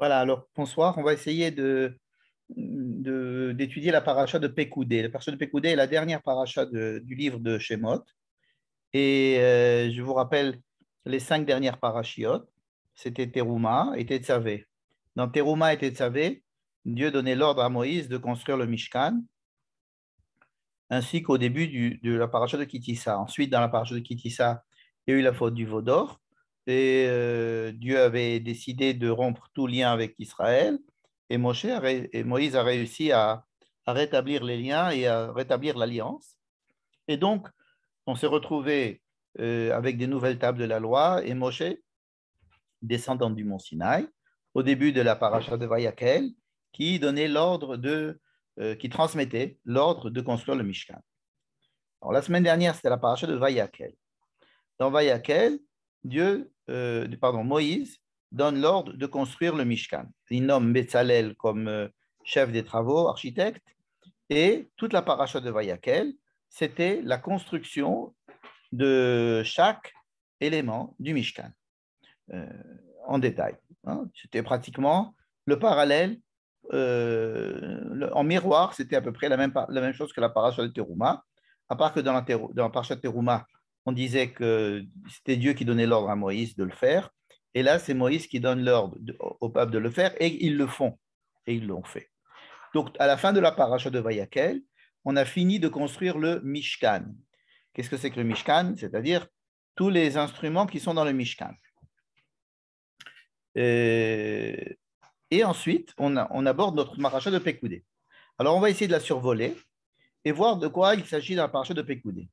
Voilà, alors bonsoir. On va essayer d'étudier de, la paracha de Pécoudé. La paracha de Pécoudé est la dernière paracha du livre de Shemot. Et euh, je vous rappelle les cinq dernières parachiotes. C'était Teruma et Tetzavé. Dans Teruma et Tetzavé, Dieu donnait l'ordre à Moïse de construire le Mishkan, ainsi qu'au début de la paracha de Kitissa. Ensuite, dans la paracha de Kitissa, il y a eu la faute du Vaudor. Et euh, Dieu avait décidé de rompre tout lien avec Israël. Et, Moïse a réussi à, rétablir les liens et à rétablir l'alliance. Et donc, on s'est retrouvé euh, avec des nouvelles tables de la loi et Moïse, descendant du mont Sinaï, au début de la paracha de Vayakel, qui donnait l'ordre de, euh, qui transmettait l'ordre de construire le Mishkan. Alors, la semaine dernière, c'était la paracha de Vayakel. Dans Vayakel, Dieu, euh, pardon, Moïse donne l'ordre de construire le Mishkan. Il nomme Bezalel comme euh, chef des travaux, architecte, et toute la paracha de Vayakel, c'était la construction de chaque élément du Mishkan euh, en détail. Hein. C'était pratiquement le parallèle. en miroir, c'était à peu près la même, chose que la paracha de Teruma, à part que dans la, dans paracha de Teruma, on disait que c'était Dieu qui donnait l'ordre à Moïse de le faire. Et là, c'est Moïse qui donne l'ordre au pape de le faire et ils le font. Et ils l'ont fait. Donc, à la fin de la paracha de Vayakel, on a fini de construire le Mishkan. Qu'est-ce que c'est que le Mishkan C'est-à-dire tous les instruments qui sont dans le Mishkan. Euh, et, ensuite, on, on, aborde notre paracha de Pekoudé. Alors, on va essayer de la survoler et voir de quoi il s'agit dans la paracha de Pekoudé.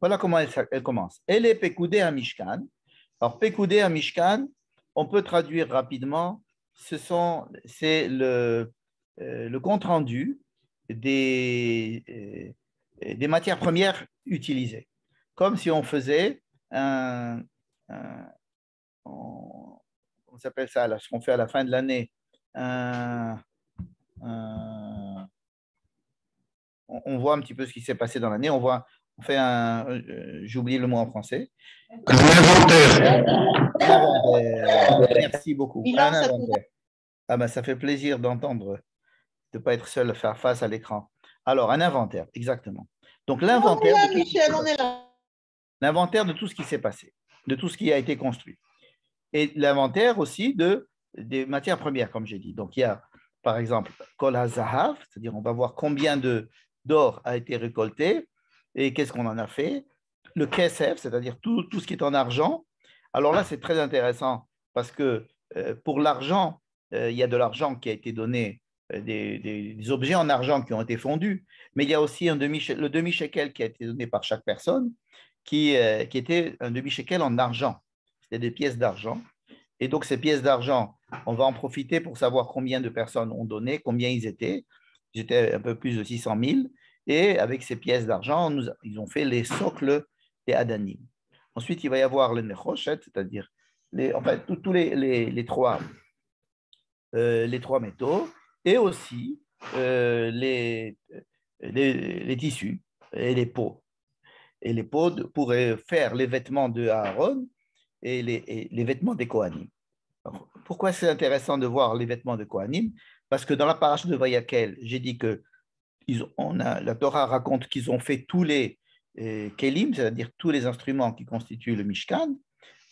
Voilà comment elle, commence. Elle est Pekoudé à Mishkan. Alors, Pekoudé à Mishkan, on peut traduire rapidement, ce sont, c'est le, euh, le compte-rendu des, euh, des matières premières utilisées. Comme si on faisait un, on, s'appelle ça, ce qu'on fait à la fin de l'année, on voit un petit peu ce qui s'est passé dans l'année, on voit on fait un, euh, j'ai oublié le mot en français. Un inventaire. Merci beaucoup. un inventaire. Ah ben, ça fait plaisir d'entendre, de ne pas être seul à faire face à l'écran. Alors, un inventaire, exactement. Donc, oh, l'inventaire. Michel, on est là. L'inventaire de tout ce qui s'est passé, de tout ce qui a été construit. Et l'inventaire aussi de, des matières premières, comme j'ai dit. Donc, il y a, par exemple, Kol c'est-à-dire on va voir combien d'or a été récolté, et qu'est-ce qu'on en a fait Le KSF, c'est-à-dire tout, tout, ce qui est en argent. Alors là, c'est très intéressant parce que euh, pour l'argent, euh, il y a de l'argent qui a été donné, euh, des, des, des, objets en argent qui ont été fondus, mais il y a aussi un demi, le demi-shekel qui a été donné par chaque personne, qui, qui était un demi-shekel en argent. C'était des pièces d'argent. Et donc, ces pièces d'argent, on va en profiter pour savoir combien de personnes ont donné, combien ils étaient. J'étais un peu plus de 600 000. Et avec ces pièces d'argent, ils ont fait les socles des Adanim. Ensuite, il va y avoir le Nechoshet, c'est-à-dire les, tous euh, les, trois, métaux, et aussi euh, les, tissus et les peaux. Et les peaux pourraient faire les vêtements de Aaron et les, vêtements des Kohanim. pourquoi c'est intéressant de voir les vêtements de Kohanim Parce que dans la parache de Vayakel, j'ai dit que on a, la Torah raconte qu'ils ont fait tous les euh, kelim, c'est-à-dire tous les instruments qui constituent le Mishkan,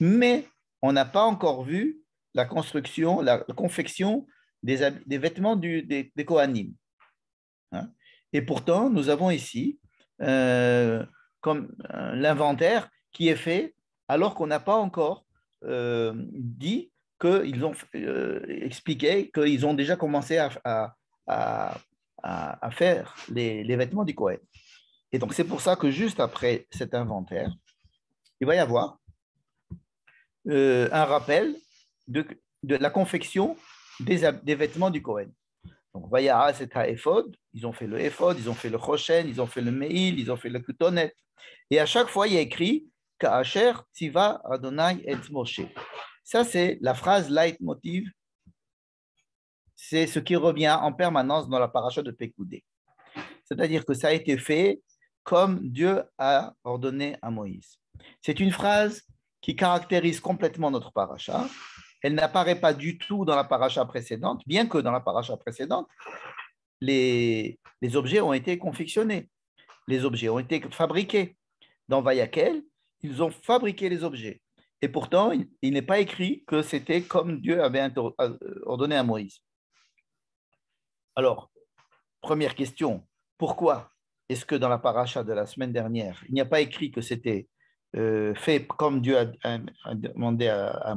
mais on n'a pas encore vu la construction, la, confection des, vêtements du, des, hein. Et pourtant, nous avons ici euh, comme euh, l'inventaire qui est fait alors qu'on n'a pas encore dit qu'ils ont expliqué qu'ils ont déjà commencé à à, faire les, vêtements du Kohen. Et donc, c'est pour ça que juste après cet inventaire, il va y avoir euh, un rappel de, la confection des, vêtements du Kohen. Donc, y c'est Ils ont fait le Ephod, ils ont fait le Choshen, ils ont fait le Meil, ils ont fait le Kutonet. Et à chaque fois, il y a écrit Ka'asher Tiva Adonai et Moshe. Ça, c'est la phrase leitmotiv c'est ce qui revient en permanence dans la paracha de Pécoudé. C'est-à-dire que ça a été fait comme Dieu a ordonné à Moïse. C'est une phrase qui caractérise complètement notre paracha. Elle n'apparaît pas du tout dans la paracha précédente, bien que dans la paracha précédente, les, les objets ont été confectionnés, les objets ont été fabriqués. Dans Vayakel, ils ont fabriqué les objets. Et pourtant, il n'est pas écrit que c'était comme Dieu avait euh, ordonné à Moïse. Alors, première question, pourquoi est-ce que dans la paracha de la semaine dernière, il n'y a pas écrit que c'était euh, fait comme Dieu a, demandé à, à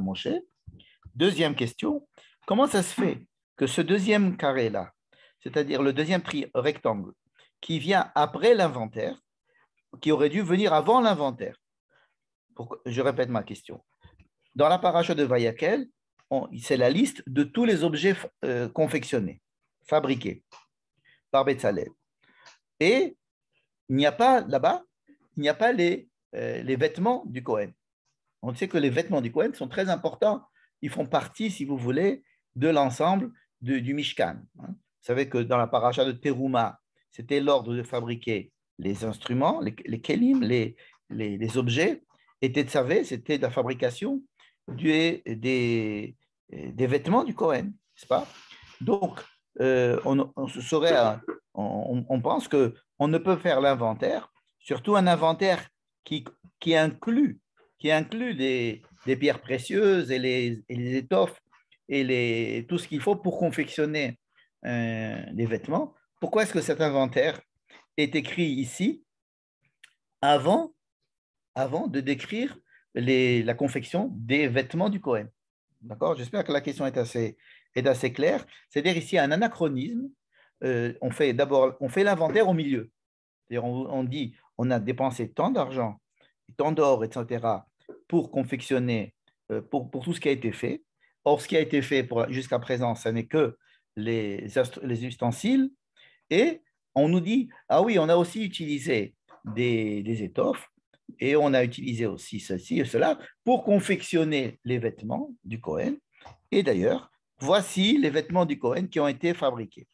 Deuxième question, comment ça se fait que ce deuxième carré-là, c'est-à-dire le deuxième tri rectangle, qui vient après l'inventaire, qui aurait dû venir avant l'inventaire Je répète ma question. Dans la paracha de Vayakel, c'est la liste de tous les objets euh, confectionnés fabriqué par Betzalel. Et il n'y a pas là-bas, il n'y a pas les, euh, vêtements du Cohen. On sait que les vêtements du Cohen sont très importants. Ils font partie, si vous voulez, de l'ensemble du Mishkan. Hein. Vous savez que dans la paracha de Teruma, c'était l'ordre de fabriquer les instruments, les, kelim, les, les, objets. Et savez c'était la fabrication du, des, des, vêtements du Cohen, n'est-ce pas Donc, euh, on, on, pense que on ne peut faire l'inventaire, surtout un inventaire qui, qui inclut, des pierres précieuses et les, étoffes et tout ce qu'il faut pour confectionner les euh, des vêtements. Pourquoi est-ce que cet inventaire est écrit ici avant, de décrire la confection des vêtements du Cohen D'accord J'espère que la question est assez est assez clair. C'est-à-dire ici un anachronisme. Euh, on fait d'abord, on fait l'inventaire au milieu. on, dit, on a dépensé tant d'argent, tant d'or, etc. pour confectionner, euh, pour, pour, tout ce qui a été fait. Or, ce qui a été fait jusqu'à présent, ce n'est que les, les ustensiles. Et on nous dit, ah oui, on a aussi utilisé des, des, étoffes et on a utilisé aussi ceci et cela pour confectionner les vêtements du Cohen. Et d'ailleurs, voici les vêtements du Cohen qui ont été fabriqués.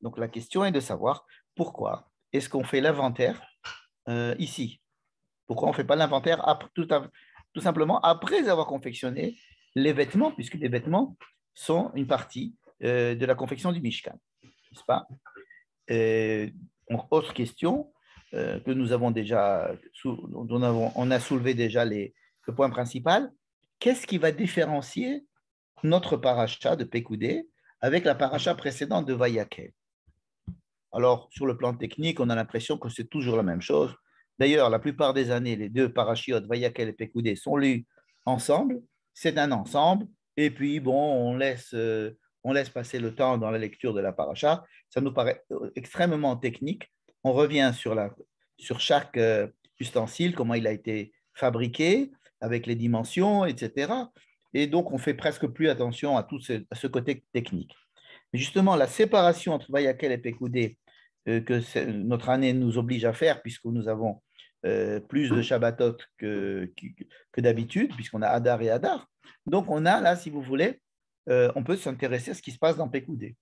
Donc la question est de savoir pourquoi est-ce qu'on fait l'inventaire euh, ici Pourquoi on ne fait pas l'inventaire tout, simplement après avoir confectionné les vêtements, puisque les vêtements sont une partie euh, de la confection du Mishkan, n'est-ce pas euh, Autre question que nous avons déjà, dont on, a soulevé déjà le point principal, qu'est-ce qui va différencier notre paracha de Pécoudé avec la paracha précédente de Vayakel. Alors, sur le plan technique, on a l'impression que c'est toujours la même chose. D'ailleurs, la plupart des années, les deux parachiotes, Vayakel et Pécoudé, sont lus ensemble. C'est un ensemble. Et puis, bon, on laisse, euh, on laisse passer le temps dans la lecture de la paracha. Ça nous paraît euh, extrêmement technique. On revient sur, la, sur chaque euh, ustensile, comment il a été fabriqué, avec les dimensions, etc et donc on fait presque plus attention à tout ce, côté technique. Mais justement, la séparation entre Bayakel et Pekoudé, euh, que notre année nous oblige à faire, puisque nous avons euh, plus de Shabbatot que, que, d'habitude, puisqu'on a Hadar et Hadar. Donc on a là, si vous voulez, euh, on peut s'intéresser à ce qui se passe dans Pekoudé.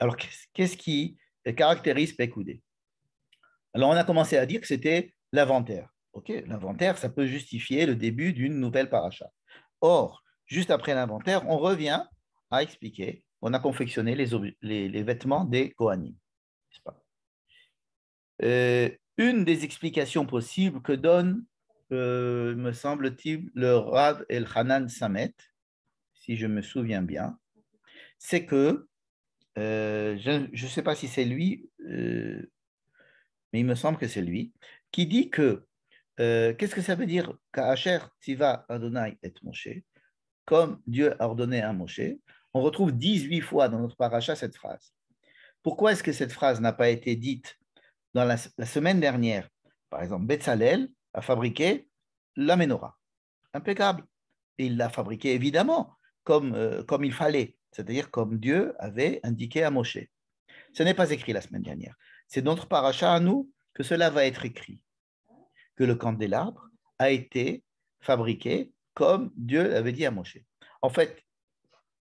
Alors qu'est-ce qui caractérise Pekoudé Alors on a commencé à dire que c'était l'inventaire. Ok, l'inventaire, ça peut justifier le début d'une nouvelle paracha. Or, juste après l'inventaire, on revient à expliquer. On a confectionné les, vêtements des Kohanim. Euh, une des explications possibles que donne, euh, me semble-t-il, le Rav El Hanan Samet, si je me souviens bien, c'est que, euh, je ne sais pas si c'est lui, mais il me semble que c'est lui, qui dit que, qu'est-ce que ça veut dire Kaacher Tiva Adonai et Moshe comme Dieu a ordonné à Moshe, on retrouve 18 fois dans notre paracha cette phrase. Pourquoi est-ce que cette phrase n'a pas été dite dans la, semaine dernière Par exemple, Betzalel a fabriqué la Impeccable. Et il l'a fabriquée évidemment comme, euh, comme il fallait, c'est-à-dire comme Dieu avait indiqué à Moshe. Ce n'est pas écrit la semaine dernière. C'est notre paracha à nous que cela va être écrit, que le candélabre a été fabriqué comme Dieu l'avait dit à Moshe. En fait,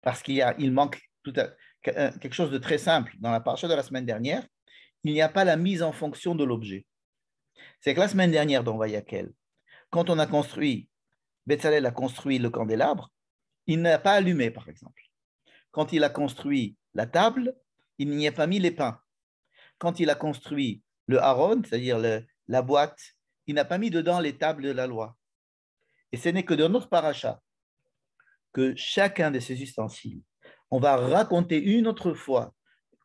parce qu'il il manque quelque chose de très simple dans la partie de la semaine dernière, il n'y a pas la mise en fonction de l'objet. C'est que la semaine dernière dans Vayakel, quand on a construit, Betzalel a construit le candélabre, il n'a pas allumé, par exemple. Quand il a construit la table, il n'y a pas mis les pains. Quand il a construit le haron, c'est-à-dire la boîte, il n'a pas mis dedans les tables de la loi. Et ce n'est que dans notre paracha que chacun de ces ustensiles, on va raconter une autre fois,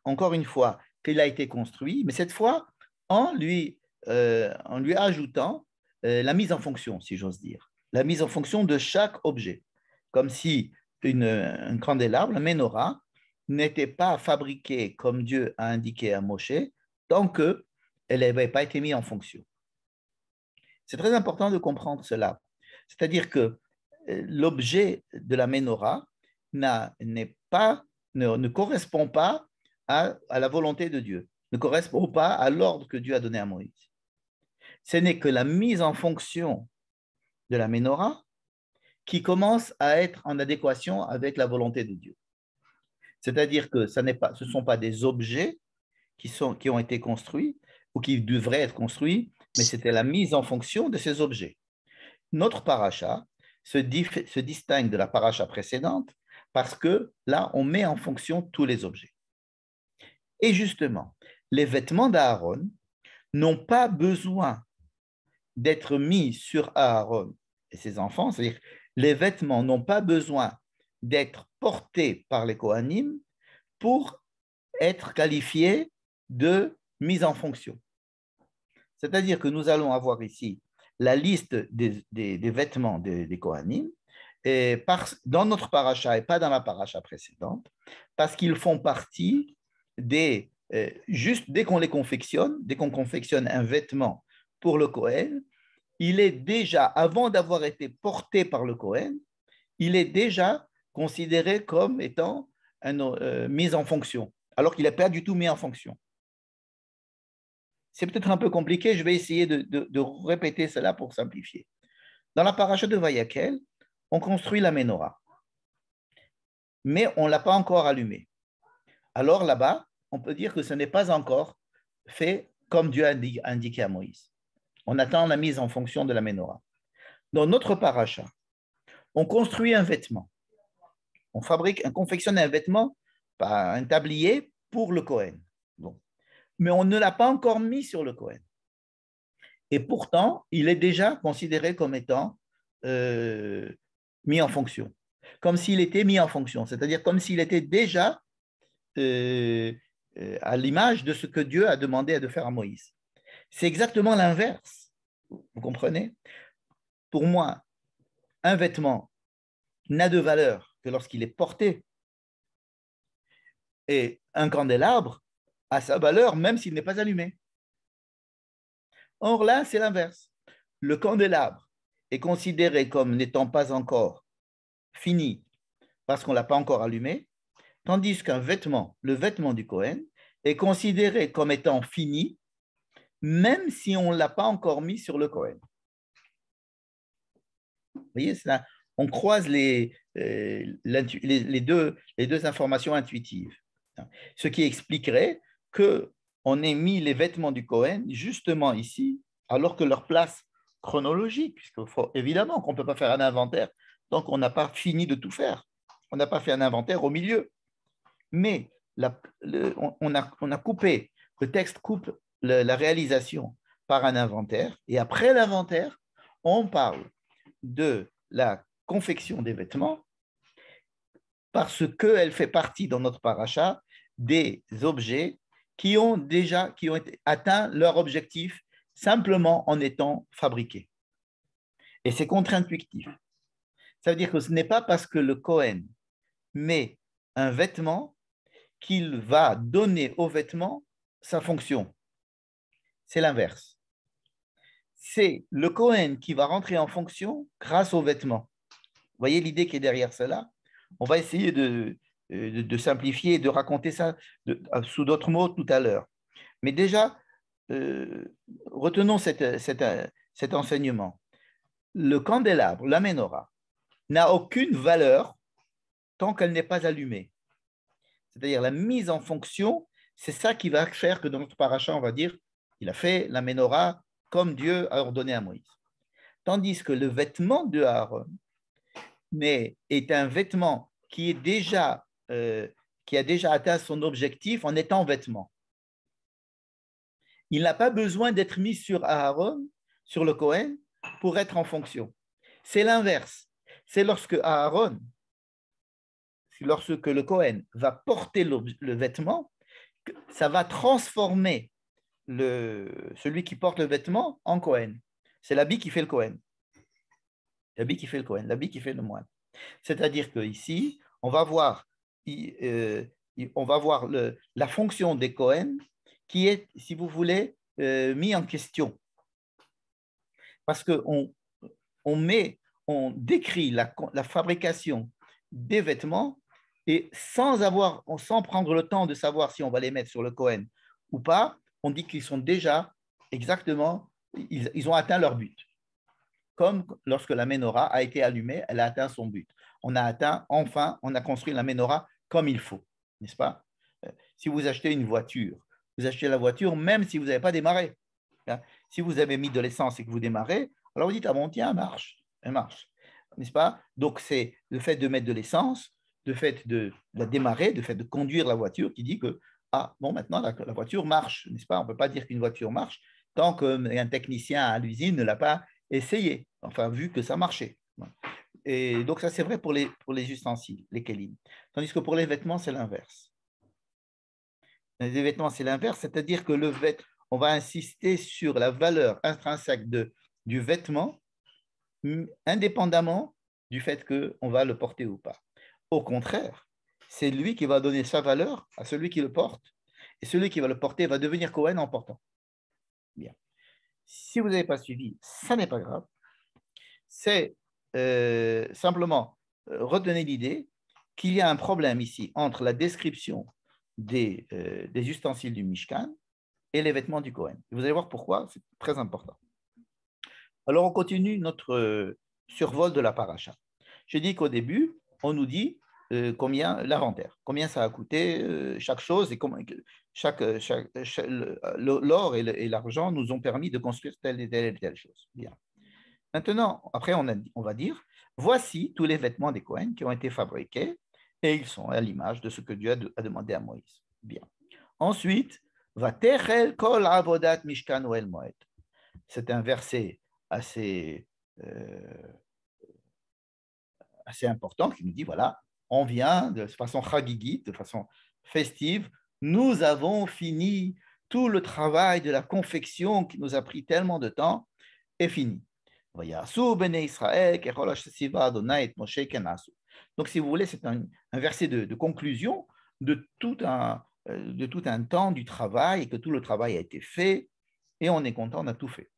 encore une fois, qu'il a été construit, mais cette fois en lui, euh, en lui ajoutant euh, la mise en fonction, si j'ose dire, la mise en fonction de chaque objet. Comme si une, un candélabre, la menorah, n'était pas fabriquée comme Dieu a indiqué à Moshe tant qu'elle n'avait pas été mise en fonction. C'est très important de comprendre cela. C'est-à-dire que euh, l'objet de la menorah n'est pas, ne, correspond pas à, la volonté de Dieu, ne correspond pas à l'ordre que Dieu a donné à Moïse. Ce n'est que la mise en fonction de la menorah qui commence à être en adéquation avec la volonté de Dieu. C'est-à-dire que ce ne sont pas des objets qui ont été construits ou qui devraient être construits, mais c'était la mise en fonction de ces objets notre paracha se, distingue de la paracha précédente parce que là, on met en fonction tous les objets. Et justement, les vêtements d'Aaron n'ont pas besoin d'être mis sur Aaron et ses enfants, c'est-à-dire les vêtements n'ont pas besoin d'être portés par les Kohanim pour être qualifiés de mise en fonction. C'est-à-dire que nous allons avoir ici la liste des, vêtements des, Kohanim dans notre paracha et pas dans la paracha précédente, parce qu'ils font partie des... Euh, juste dès qu'on les confectionne, dès qu'on confectionne un vêtement pour le Kohen, il est déjà, avant d'avoir été porté par le Kohen, il est déjà considéré comme étant euh, mis en fonction, alors qu'il n'est pas du tout mis en fonction. C'est peut-être un peu compliqué, je vais essayer de, répéter cela pour simplifier. Dans la paracha de Vayakel, on construit la menorah, mais on ne l'a pas encore allumée. Alors là-bas, on peut dire que ce n'est pas encore fait comme Dieu a indiqué à Moïse. On attend la mise en fonction de la menorah. Dans notre paracha, on construit un vêtement. On fabrique, on confectionne un vêtement, un tablier pour le Cohen mais on ne l'a pas encore mis sur le Cohen. Et pourtant, il est déjà considéré comme étant euh, mis en fonction, comme s'il était mis en fonction, c'est-à-dire comme s'il était déjà euh, euh, à l'image de ce que Dieu a demandé de faire à Moïse. C'est exactement l'inverse, vous comprenez Pour moi, un vêtement n'a de valeur que lorsqu'il est porté, et un candélabre à sa valeur, même s'il n'est pas allumé. Or là, c'est l'inverse. Le candélabre est considéré comme n'étant pas encore fini parce qu'on ne l'a pas encore allumé, tandis qu'un vêtement, le vêtement du Cohen, est considéré comme étant fini même si on ne l'a pas encore mis sur le Cohen. Vous voyez, ça, on croise euh, les deux informations intuitives. Ce qui expliquerait que on ait mis les vêtements du Cohen justement ici, alors que leur place chronologique, puisque évidemment qu'on ne peut pas faire un inventaire, donc on n'a pas fini de tout faire. On n'a pas fait un inventaire au milieu. Mais on, a, coupé, le texte coupe la réalisation par un inventaire, et après l'inventaire, on parle de la confection des vêtements parce qu'elle fait partie dans notre paracha des objets qui ont déjà qui ont atteint leur objectif simplement en étant fabriqués. Et c'est contre-intuitif. Ça veut dire que ce n'est pas parce que le Cohen met un vêtement qu'il va donner au vêtement sa fonction. C'est l'inverse. C'est le Cohen qui va rentrer en fonction grâce au vêtement. Vous voyez l'idée qui est derrière cela On va essayer de, euh, de, simplifier de raconter ça euh, sous d'autres mots tout à l'heure. Mais déjà, euh, retenons cet enseignement. Le candélabre, la n'a aucune valeur tant qu'elle n'est pas allumée. C'est-à-dire la mise en fonction, c'est ça qui va faire que dans notre parachat on va dire, il a fait la comme Dieu a ordonné à Moïse. Tandis que le vêtement de Aaron mais, est un vêtement qui est déjà euh, qui a déjà atteint son objectif en étant vêtement. Il n'a pas besoin d'être mis sur Aaron, sur le Cohen, pour être en fonction. C'est l'inverse. C'est lorsque Aaron, lorsque le Cohen va porter le vêtement, ça va transformer celui qui porte le vêtement en Cohen. C'est l'habit qui fait le Cohen. L'habit qui fait le Cohen, l'habit qui fait le moine. C'est-à-dire qu'ici on va voir euh, on va voir la fonction des Cohen qui est, si vous voulez, euh, mise en question. Parce qu'on on met, on décrit la, fabrication des vêtements et sans, avoir, sans prendre le temps de savoir si on va les mettre sur le Cohen ou pas, on dit qu'ils sont déjà exactement, ils, ils ont atteint leur but comme lorsque la menorah a été allumée, elle a atteint son but on a atteint, enfin, on a construit la menorah comme il faut, n'est-ce pas euh, Si vous achetez une voiture, vous achetez la voiture même si vous n'avez pas démarré. Hein. Si vous avez mis de l'essence et que vous démarrez, alors vous dites, ah bon, tiens, elle marche, elle marche, n'est-ce pas Donc c'est le fait de mettre de l'essence, le fait de la démarrer, le fait de conduire la voiture qui dit que, ah bon, maintenant la, voiture marche, n'est-ce pas On ne peut pas dire qu'une voiture marche tant qu'un technicien à l'usine ne l'a pas essayé, enfin vu que ça marchait. Et donc, ça, c'est vrai pour les, pour les ustensiles, les kelim. Tandis que pour les vêtements, c'est l'inverse. Les vêtements, c'est l'inverse, c'est-à-dire que le vêtement, on va insister sur la valeur intrinsèque de, du vêtement, indépendamment du fait qu'on va le porter ou pas. Au contraire, c'est lui qui va donner sa valeur à celui qui le porte, et celui qui va le porter va devenir Cohen en portant. Bien. Si vous n'avez pas suivi, ça n'est pas grave. C'est euh, simplement euh, retenez l'idée qu'il y a un problème ici entre la description euh, des, ustensiles du Mishkan et les vêtements du Kohen. Vous allez voir pourquoi, c'est très important. Alors, on continue notre survol de la paracha. Je dis qu'au début, on nous dit combien l'inventaire, combien ça a coûté chaque chose et comment l'or et l'argent nous ont permis de construire et telle et telle chose. Bien. Maintenant, après, on, va dire, voici tous les vêtements des Cohen qui ont été fabriqués et ils sont à l'image de ce que Dieu a, demandé à Moïse. Bien. Ensuite, va kol avodat mishkan C'est un verset assez, euh, assez important qui nous dit voilà, on vient de façon chagigite, de façon festive, nous avons fini tout le travail de la confection qui nous a pris tellement de temps est fini. Donc, si vous voulez, c'est un, verset de, conclusion de tout, un, euh, de tout un temps du travail et que tout le travail a été fait et on est content, on a tout fait.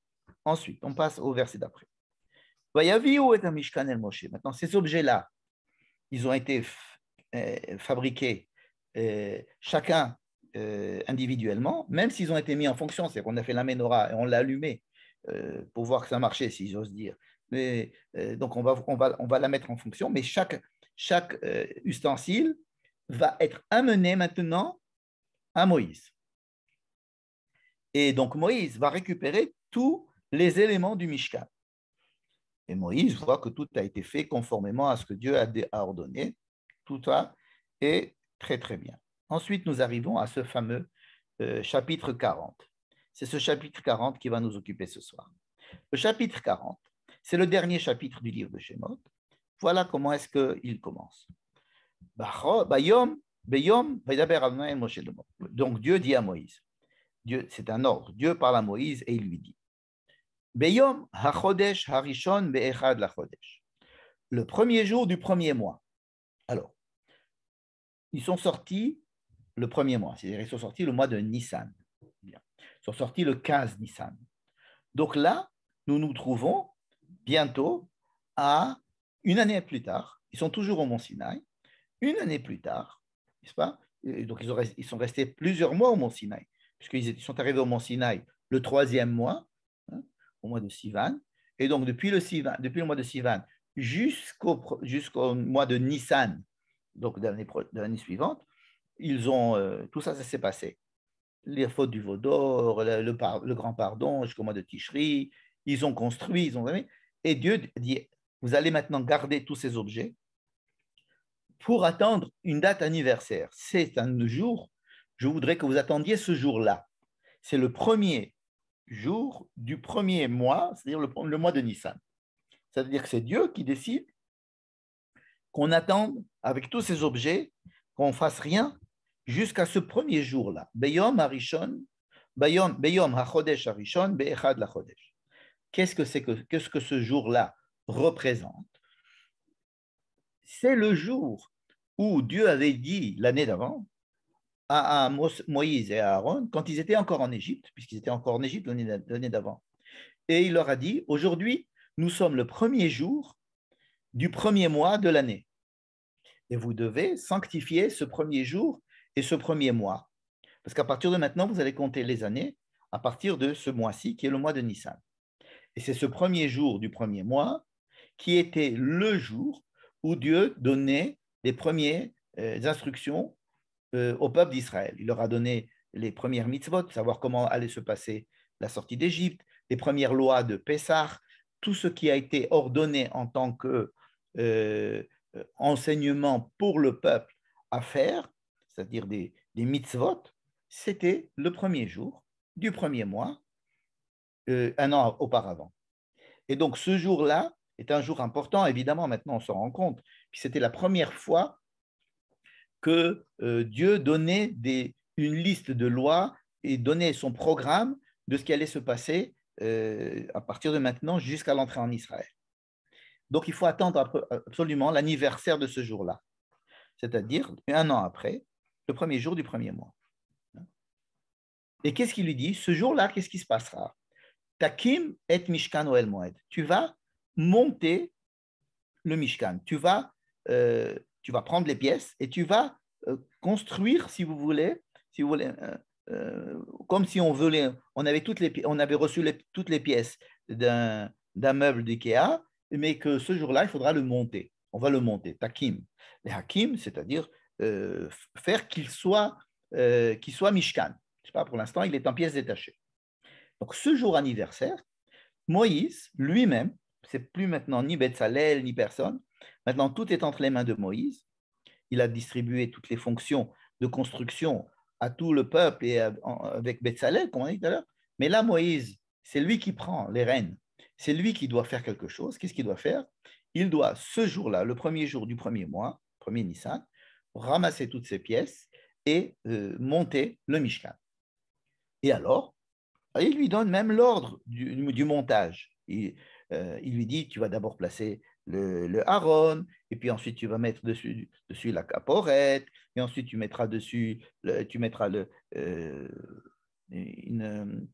Ensuite, on passe au verset d'après. Maintenant, ces objets-là, ils ont été euh, fabriqués euh, chacun individuellement, même s'ils ont été mis en fonction, c'est à dire qu'on a fait la menorah et on l'a allumé. Euh, pour voir que ça marchait, si j'ose dire. Mais, euh, donc, on va, la mettre en fonction, mais chaque, euh, ustensile va être amené maintenant à Moïse. Et donc, Moïse va récupérer tous les éléments du Mishkan. Et Moïse voit que tout a été fait conformément à ce que Dieu a ordonné. Tout ça est très, très bien. Ensuite, nous arrivons à ce fameux chapitre 40. C'est ce chapitre 40 qui va nous occuper ce soir. Le chapitre 40, c'est le dernier chapitre du livre de Shemot. Voilà comment est-ce qu'il commence. Donc Dieu dit à Moïse, Dieu, c'est un ordre, Dieu parle à Moïse et il lui dit, le premier jour du premier mois. Alors, ils sont sortis le premier mois, c'est-à-dire ils sont sortis le mois de Nissan sont sortis le 15 Nissan. Donc là, nous nous trouvons bientôt à une année plus tard, ils sont toujours au Mont Sinaï, une année plus tard, n'est-ce pas Donc ils, sont restés plusieurs mois au Mont Sinaï, puisqu'ils sont arrivés au Mont Sinaï le troisième mois, hein, au mois de Sivan. Et donc depuis le, Sivan, depuis le mois de Sivan jusqu'au mois de Nissan, donc de l'année suivante, ils ont, euh, tout ça s'est passé les fautes du Vaudor, le, grand pardon, jusqu'au mois de Ticherie, ils ont construit, ils ont Et Dieu dit, vous allez maintenant garder tous ces objets pour attendre une date anniversaire. C'est un jour, je voudrais que vous attendiez ce jour-là. C'est le premier jour du premier mois, c'est-à-dire le, le, mois de Nissan. C'est-à-dire que c'est Dieu qui décide qu'on attende avec tous ces objets, qu'on fasse rien jusqu'à ce premier jour-là. Beyom Harishon, Qu'est-ce que ce jour-là représente C'est le jour où Dieu avait dit l'année d'avant à, Moïse et à Aaron, quand ils étaient encore en Égypte, puisqu'ils étaient encore en Égypte l'année d'avant, et il leur a dit, aujourd'hui, nous sommes le premier jour du premier mois de l'année. Et vous devez sanctifier ce premier jour et ce premier mois. Parce qu'à partir de maintenant, vous allez compter les années à partir de ce mois-ci, qui est le mois de Nissan. Et c'est ce premier jour du premier mois qui était le jour où Dieu donnait les premières euh, instructions euh, au peuple d'Israël. Il leur a donné les premières mitzvot, savoir comment allait se passer la sortie d'Égypte, les premières lois de Pessah, tout ce qui a été ordonné en tant que euh, enseignement pour le peuple à faire, c'est-à-dire des, des mitzvot, c'était le premier jour du premier mois, euh, un an auparavant. Et donc ce jour-là est un jour important, évidemment, maintenant on s'en rend compte, puis c'était la première fois que euh, Dieu donnait des, une liste de lois et donnait son programme de ce qui allait se passer euh, à partir de maintenant jusqu'à l'entrée en Israël. Donc il faut attendre absolument l'anniversaire de ce jour-là, c'est-à-dire un an après, le premier jour du premier mois. Et qu'est-ce qu'il lui dit Ce jour-là, qu'est-ce qui se passera Takim et Mishkan El Moed. Tu vas monter le Mishkan. Tu vas, euh, tu vas prendre les pièces et tu vas euh, construire, si vous voulez, si vous voulez euh, comme si on voulait, on avait, toutes les, on avait reçu toutes les pièces d'un meuble d'IKEA, mais que ce jour-là, il faudra le monter. On va le monter. Takim. Les Hakim, c'est-à-dire euh, faire qu'il soit, euh, soit Mishkan. Je sais pas, pour l'instant, il est en pièces détachées. Donc ce jour anniversaire, Moïse lui-même, c'est plus maintenant ni Betzalel ni personne, maintenant tout est entre les mains de Moïse. Il a distribué toutes les fonctions de construction à tout le peuple et avec Betzalel, comme on a dit tout à l'heure. Mais là, Moïse, c'est lui qui prend les rênes. C'est lui qui doit faire quelque chose. Qu'est-ce qu'il doit faire Il doit, ce jour-là, le premier jour du premier mois, premier Nissan, ramasser toutes ces pièces et euh, monter le Mishkan. Et alors, il lui donne même l'ordre du, montage. Euh, il, lui dit, tu vas d'abord placer le, le haron, et puis ensuite tu vas mettre dessus, la caporette, et ensuite tu mettras dessus, tu mettras euh, une,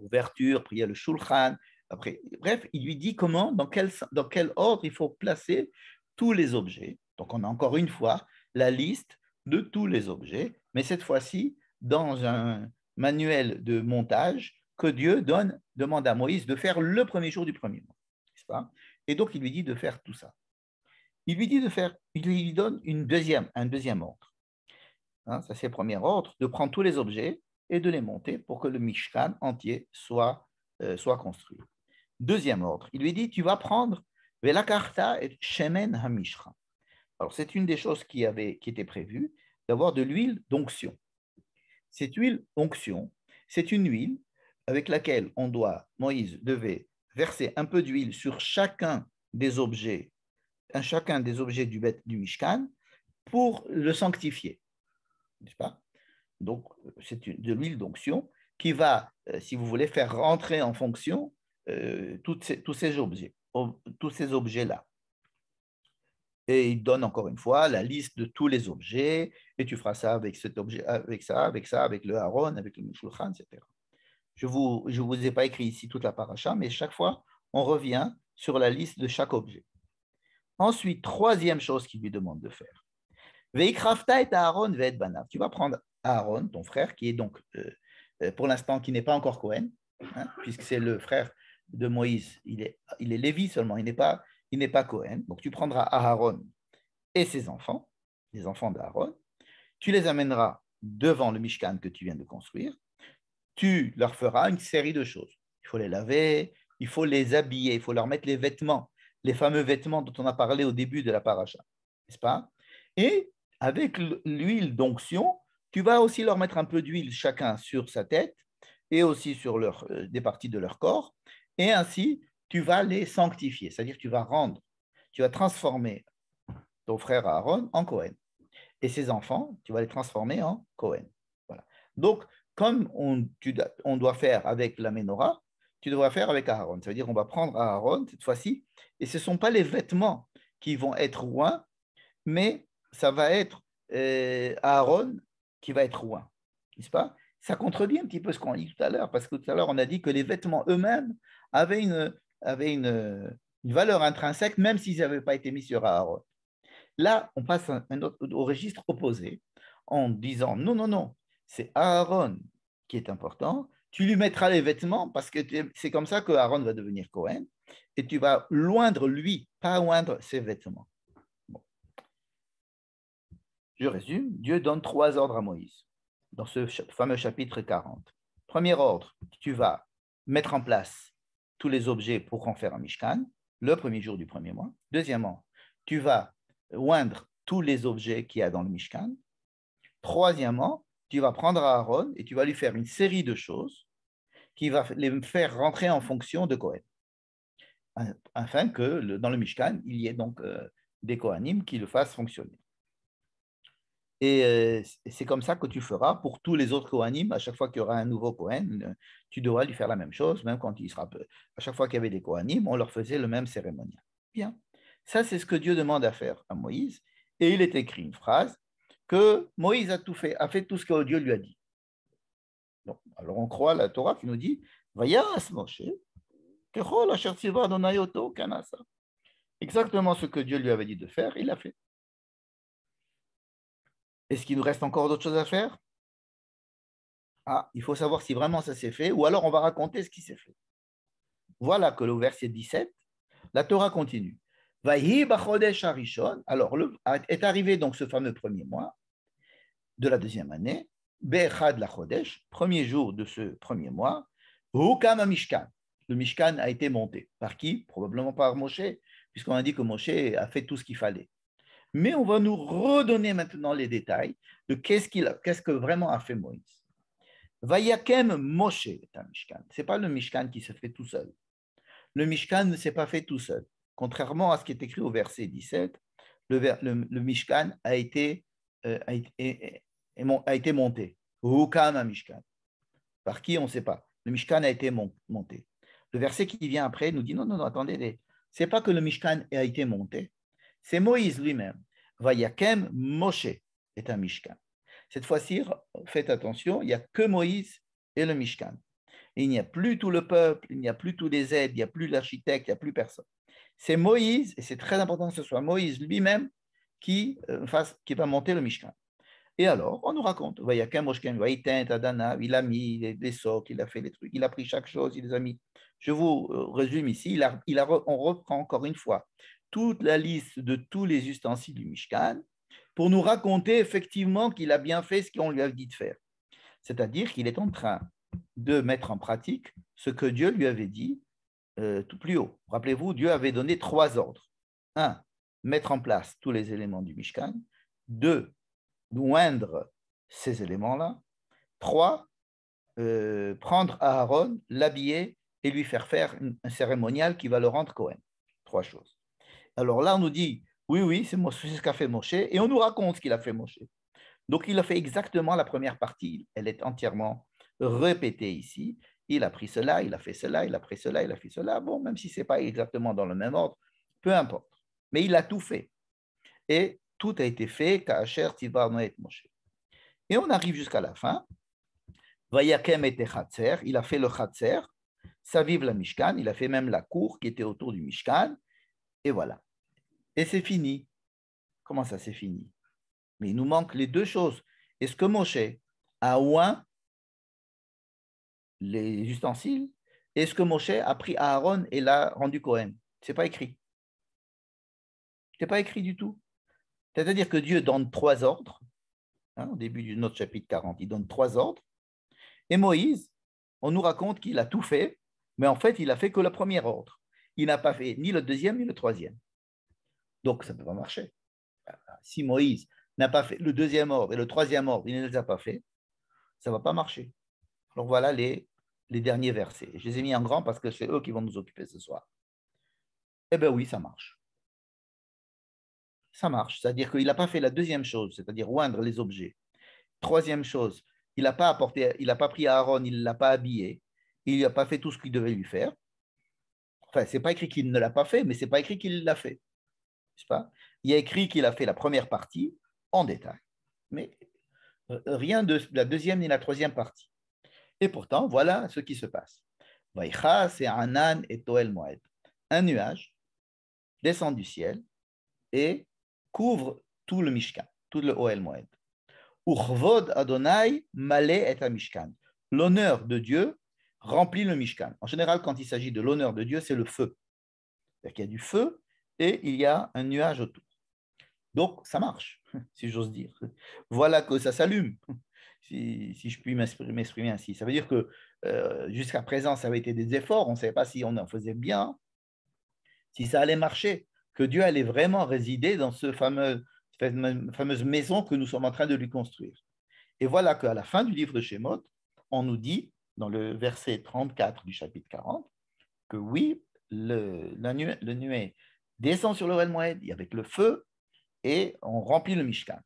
ouverture, puis il y a le shulchan. Après, bref, il lui dit comment, dans quel ordre il faut placer tous les objets. Donc on a encore une fois la liste de tous les objets, mais cette fois-ci dans un manuel de montage que Dieu donne, demande à Moïse de faire le premier jour du premier mois. Et donc, il lui dit de faire tout ça. Il lui dit de faire, il lui donne une deuxième, un deuxième ordre. Hein, ça, c'est le premier ordre, de prendre tous les objets et de les monter pour que le Mishkan entier soit, euh, soit construit. Deuxième ordre, il lui dit, tu vas prendre Velakarta et Shemen Hamishra. Alors, c'est une des choses qui, avait, qui était prévue, d'avoir de l'huile d'onction. Cette huile d'onction, c'est une huile avec laquelle on doit, Moïse devait verser un peu d'huile sur chacun des objets, chacun des objets du, du Mishkan pour le sanctifier. N'est-ce pas Donc, c'est de l'huile d'onction qui va, euh, si vous voulez, faire rentrer en fonction euh, tous ces objets, tous ces objets-là. Et il donne encore une fois la liste de tous les objets, et tu feras ça avec cet objet, avec ça, avec ça, avec le Aaron, avec le Mishulchan, etc. Je ne vous, ai pas écrit ici toute la paracha, mais chaque fois, on revient sur la liste de chaque objet. Ensuite, troisième chose qu'il lui demande de faire. Veikrafta et Aaron veit banav. Tu vas prendre Aaron, ton frère, qui est donc, euh, euh, pour l'instant, qui n'est pas encore Cohen, hein, puisque c'est le frère de Moïse. il est Lévi seulement, il n'est pas, il n'est pas Cohen. Donc tu prendras Aaron et ses enfants, les enfants d'Aaron, tu les amèneras devant le Mishkan que tu viens de construire, tu leur feras une série de choses. Il faut les laver, il faut les habiller, il faut leur mettre les vêtements, les fameux vêtements dont on a parlé au début de la paracha, n'est-ce pas Et avec l'huile d'onction, tu vas aussi leur mettre un peu d'huile chacun sur sa tête et aussi sur euh, des parties de leur corps. Et ainsi, tu vas les sanctifier, c'est-à-dire tu vas rendre, tu vas transformer ton frère Aaron en Cohen. Et ses enfants, tu vas les transformer en Cohen. Voilà. Donc, comme on, doit faire avec la menorah, tu devras faire avec Aaron. Ça veut dire on va prendre Aaron cette fois-ci, et ce ne sont pas les vêtements qui vont être loin, mais ça va être euh, Aaron qui va être loin, n'est-ce pas Ça contredit un petit peu ce qu'on a dit tout à l'heure, parce que tout à l'heure on a dit que les vêtements eux-mêmes avaient une, avaient euh, une, valeur intrinsèque, même s'ils n'avaient pas été mis sur Aaron. Là, on passe au registre opposé en disant non, non, non, c'est Aaron qui est important. Tu lui mettras les vêtements parce que c'est comme ça que Aaron va devenir Cohen et tu vas loindre lui, pas loindre ses vêtements. Je résume, Dieu donne trois ordres à Moïse dans ce fameux chapitre 40. Premier ordre, tu vas mettre en place tous les objets pour en faire un Mishkan, le premier jour du premier mois. Deuxièmement, tu vas oindre tous les objets qu'il y a dans le Mishkan. Troisièmement, tu vas prendre Aaron et tu vas lui faire une série de choses qui va les faire rentrer en fonction de Cohen, afin que dans le Mishkan, il y ait donc euh, des Kohanim qui le fassent fonctionner. Et euh, c'est comme ça que tu feras pour tous les autres Kohanim. À chaque fois qu'il y aura un nouveau Kohen, euh, tu devras lui faire la même chose, même quand il sera peu. À chaque fois qu'il y avait des Kohanim, on leur faisait le même cérémonial. Bien. Ça, c'est ce que Dieu demande à faire à Moïse. Et il est écrit une phrase que Moïse a tout fait, a fait tout ce que Dieu lui a dit. alors on croit à la Torah qui nous dit Exactement ce que Dieu lui avait dit de faire, il l'a fait. Est-ce qu'il nous reste encore d'autres choses à faire Ah, il faut savoir si vraiment ça s'est fait, ou alors on va raconter ce qui s'est fait. Voilà que le verset 17, la Torah continue. Alors, est arrivé donc ce fameux premier mois de la deuxième année, Bechad la Chodesh, premier jour de ce premier mois, Mishkan. Le Mishkan a été monté. Par qui Probablement par Moshe, puisqu'on a dit que Moshe a fait tout ce qu'il fallait mais on va nous redonner maintenant les détails de qu'est-ce que vraiment a fait Moïse. Vayakem Moshe est un Mishkan. Ce pas le Mishkan qui se fait tout seul. Le Mishkan ne s'est pas fait tout seul. Contrairement à ce qui est écrit au verset 17, le, le, Mishkan a été, euh, a, été, monté. Mishkan. Par qui, on ne sait pas. Le Mishkan a été monté. Le verset qui vient après nous dit non, non, non, attendez, c'est pas que le Mishkan a été monté, c'est Moïse lui-même. Vayakem Moshe est un Mishkan. Cette fois-ci, faites attention, il n'y a que Moïse et le Mishkan. Il n'y a plus tout le peuple, il n'y a plus tous les aides, il n'y a plus l'architecte, il n'y a plus personne. C'est Moïse, et c'est très important que ce soit Moïse lui-même qui, euh, fasse, qui va monter le Mishkan. Et alors, on nous raconte, il a mis des socs, il a fait des trucs, il a pris chaque chose, il les a mis. Je vous euh, résume ici, il on reprend encore une fois toute la liste de tous les ustensiles du Mishkan pour nous raconter effectivement qu'il a bien fait ce qu'on lui a dit de faire. C'est-à-dire qu'il est en train de mettre en pratique ce que Dieu lui avait dit euh, tout plus haut. Rappelez-vous, Dieu avait donné trois ordres. Un, mettre en place tous les éléments du Mishkan. Deux, moindre ces éléments-là. Trois, euh, prendre Aaron, l'habiller et lui faire faire un cérémonial qui va le rendre Cohen. Trois choses. Alors là, on nous dit, oui, oui, c'est ce qu'a fait Moshe, et on nous raconte ce qu'il a fait Moshe. Donc il a fait exactement la première partie, elle est entièrement répétée ici. Il a pris cela, il a fait cela, il a pris cela, il a fait cela. Bon, même si ce n'est pas exactement dans le même ordre, peu importe. Mais il a tout fait. Et tout a été fait, Tivar, Moshe. Et on arrive jusqu'à la fin. Vayakem était il a fait le Khatser, vive la Mishkan, il a fait même la cour qui était autour du Mishkan, et voilà. Et c'est fini. Comment ça, c'est fini Mais il nous manque les deux choses. Est-ce que Moshe a oint les ustensiles est ce que Moshe a pris Aaron et l'a rendu Cohen C'est pas écrit. n'est pas écrit du tout. C'est-à-dire que Dieu donne trois ordres. Hein, au début de notre chapitre 40, il donne trois ordres. Et Moïse, on nous raconte qu'il a tout fait, mais en fait, il a fait que le premier ordre il n'a pas fait ni le deuxième ni le troisième. Donc, ça ne peut pas marcher. Si Moïse n'a pas fait le deuxième ordre et le troisième ordre, il ne les a pas fait, ça ne va pas marcher. Alors voilà les, derniers versets. Je les ai mis en grand parce que c'est eux qui vont nous occuper ce soir. Eh bien oui, ça marche. Ça marche. C'est-à-dire qu'il n'a pas fait la deuxième chose, c'est-à-dire oindre les objets. Troisième chose, il n'a pas apporté, il n'a pas pris Aaron, il ne l'a pas habillé, il n'a pas fait tout ce qu'il devait lui faire. Enfin, c'est pas écrit qu'il ne l'a pas fait, mais c'est pas écrit qu'il l'a fait. Pas Il y a écrit qu'il a fait la première partie en détail, mais euh, rien de la deuxième ni la troisième partie. Et pourtant, voilà ce qui se passe. Vaïcha, c'est Anan et Toel Moed. Un nuage descend du ciel et couvre tout le Mishkan, tout le Oel Moed. Urvod Adonai, Malé Mishkan. L'honneur de Dieu remplit le Mishkan. En général, quand il s'agit de l'honneur de Dieu, c'est le feu. cest qu'il y a du feu et il y a un nuage autour. Donc, ça marche, si j'ose dire. Voilà que ça s'allume, si, je puis m'exprimer ainsi. Ça veut dire que euh, jusqu'à présent, ça avait été des efforts. On ne savait pas si on en faisait bien, si ça allait marcher, que Dieu allait vraiment résider dans ce fameux, fameuse maison que nous sommes en train de lui construire. Et voilà qu'à la fin du livre de Shemot, on nous dit dans le verset 34 du chapitre 40, que oui, le, la descend sur le Rel Moed avec le feu et on remplit le Mishkan.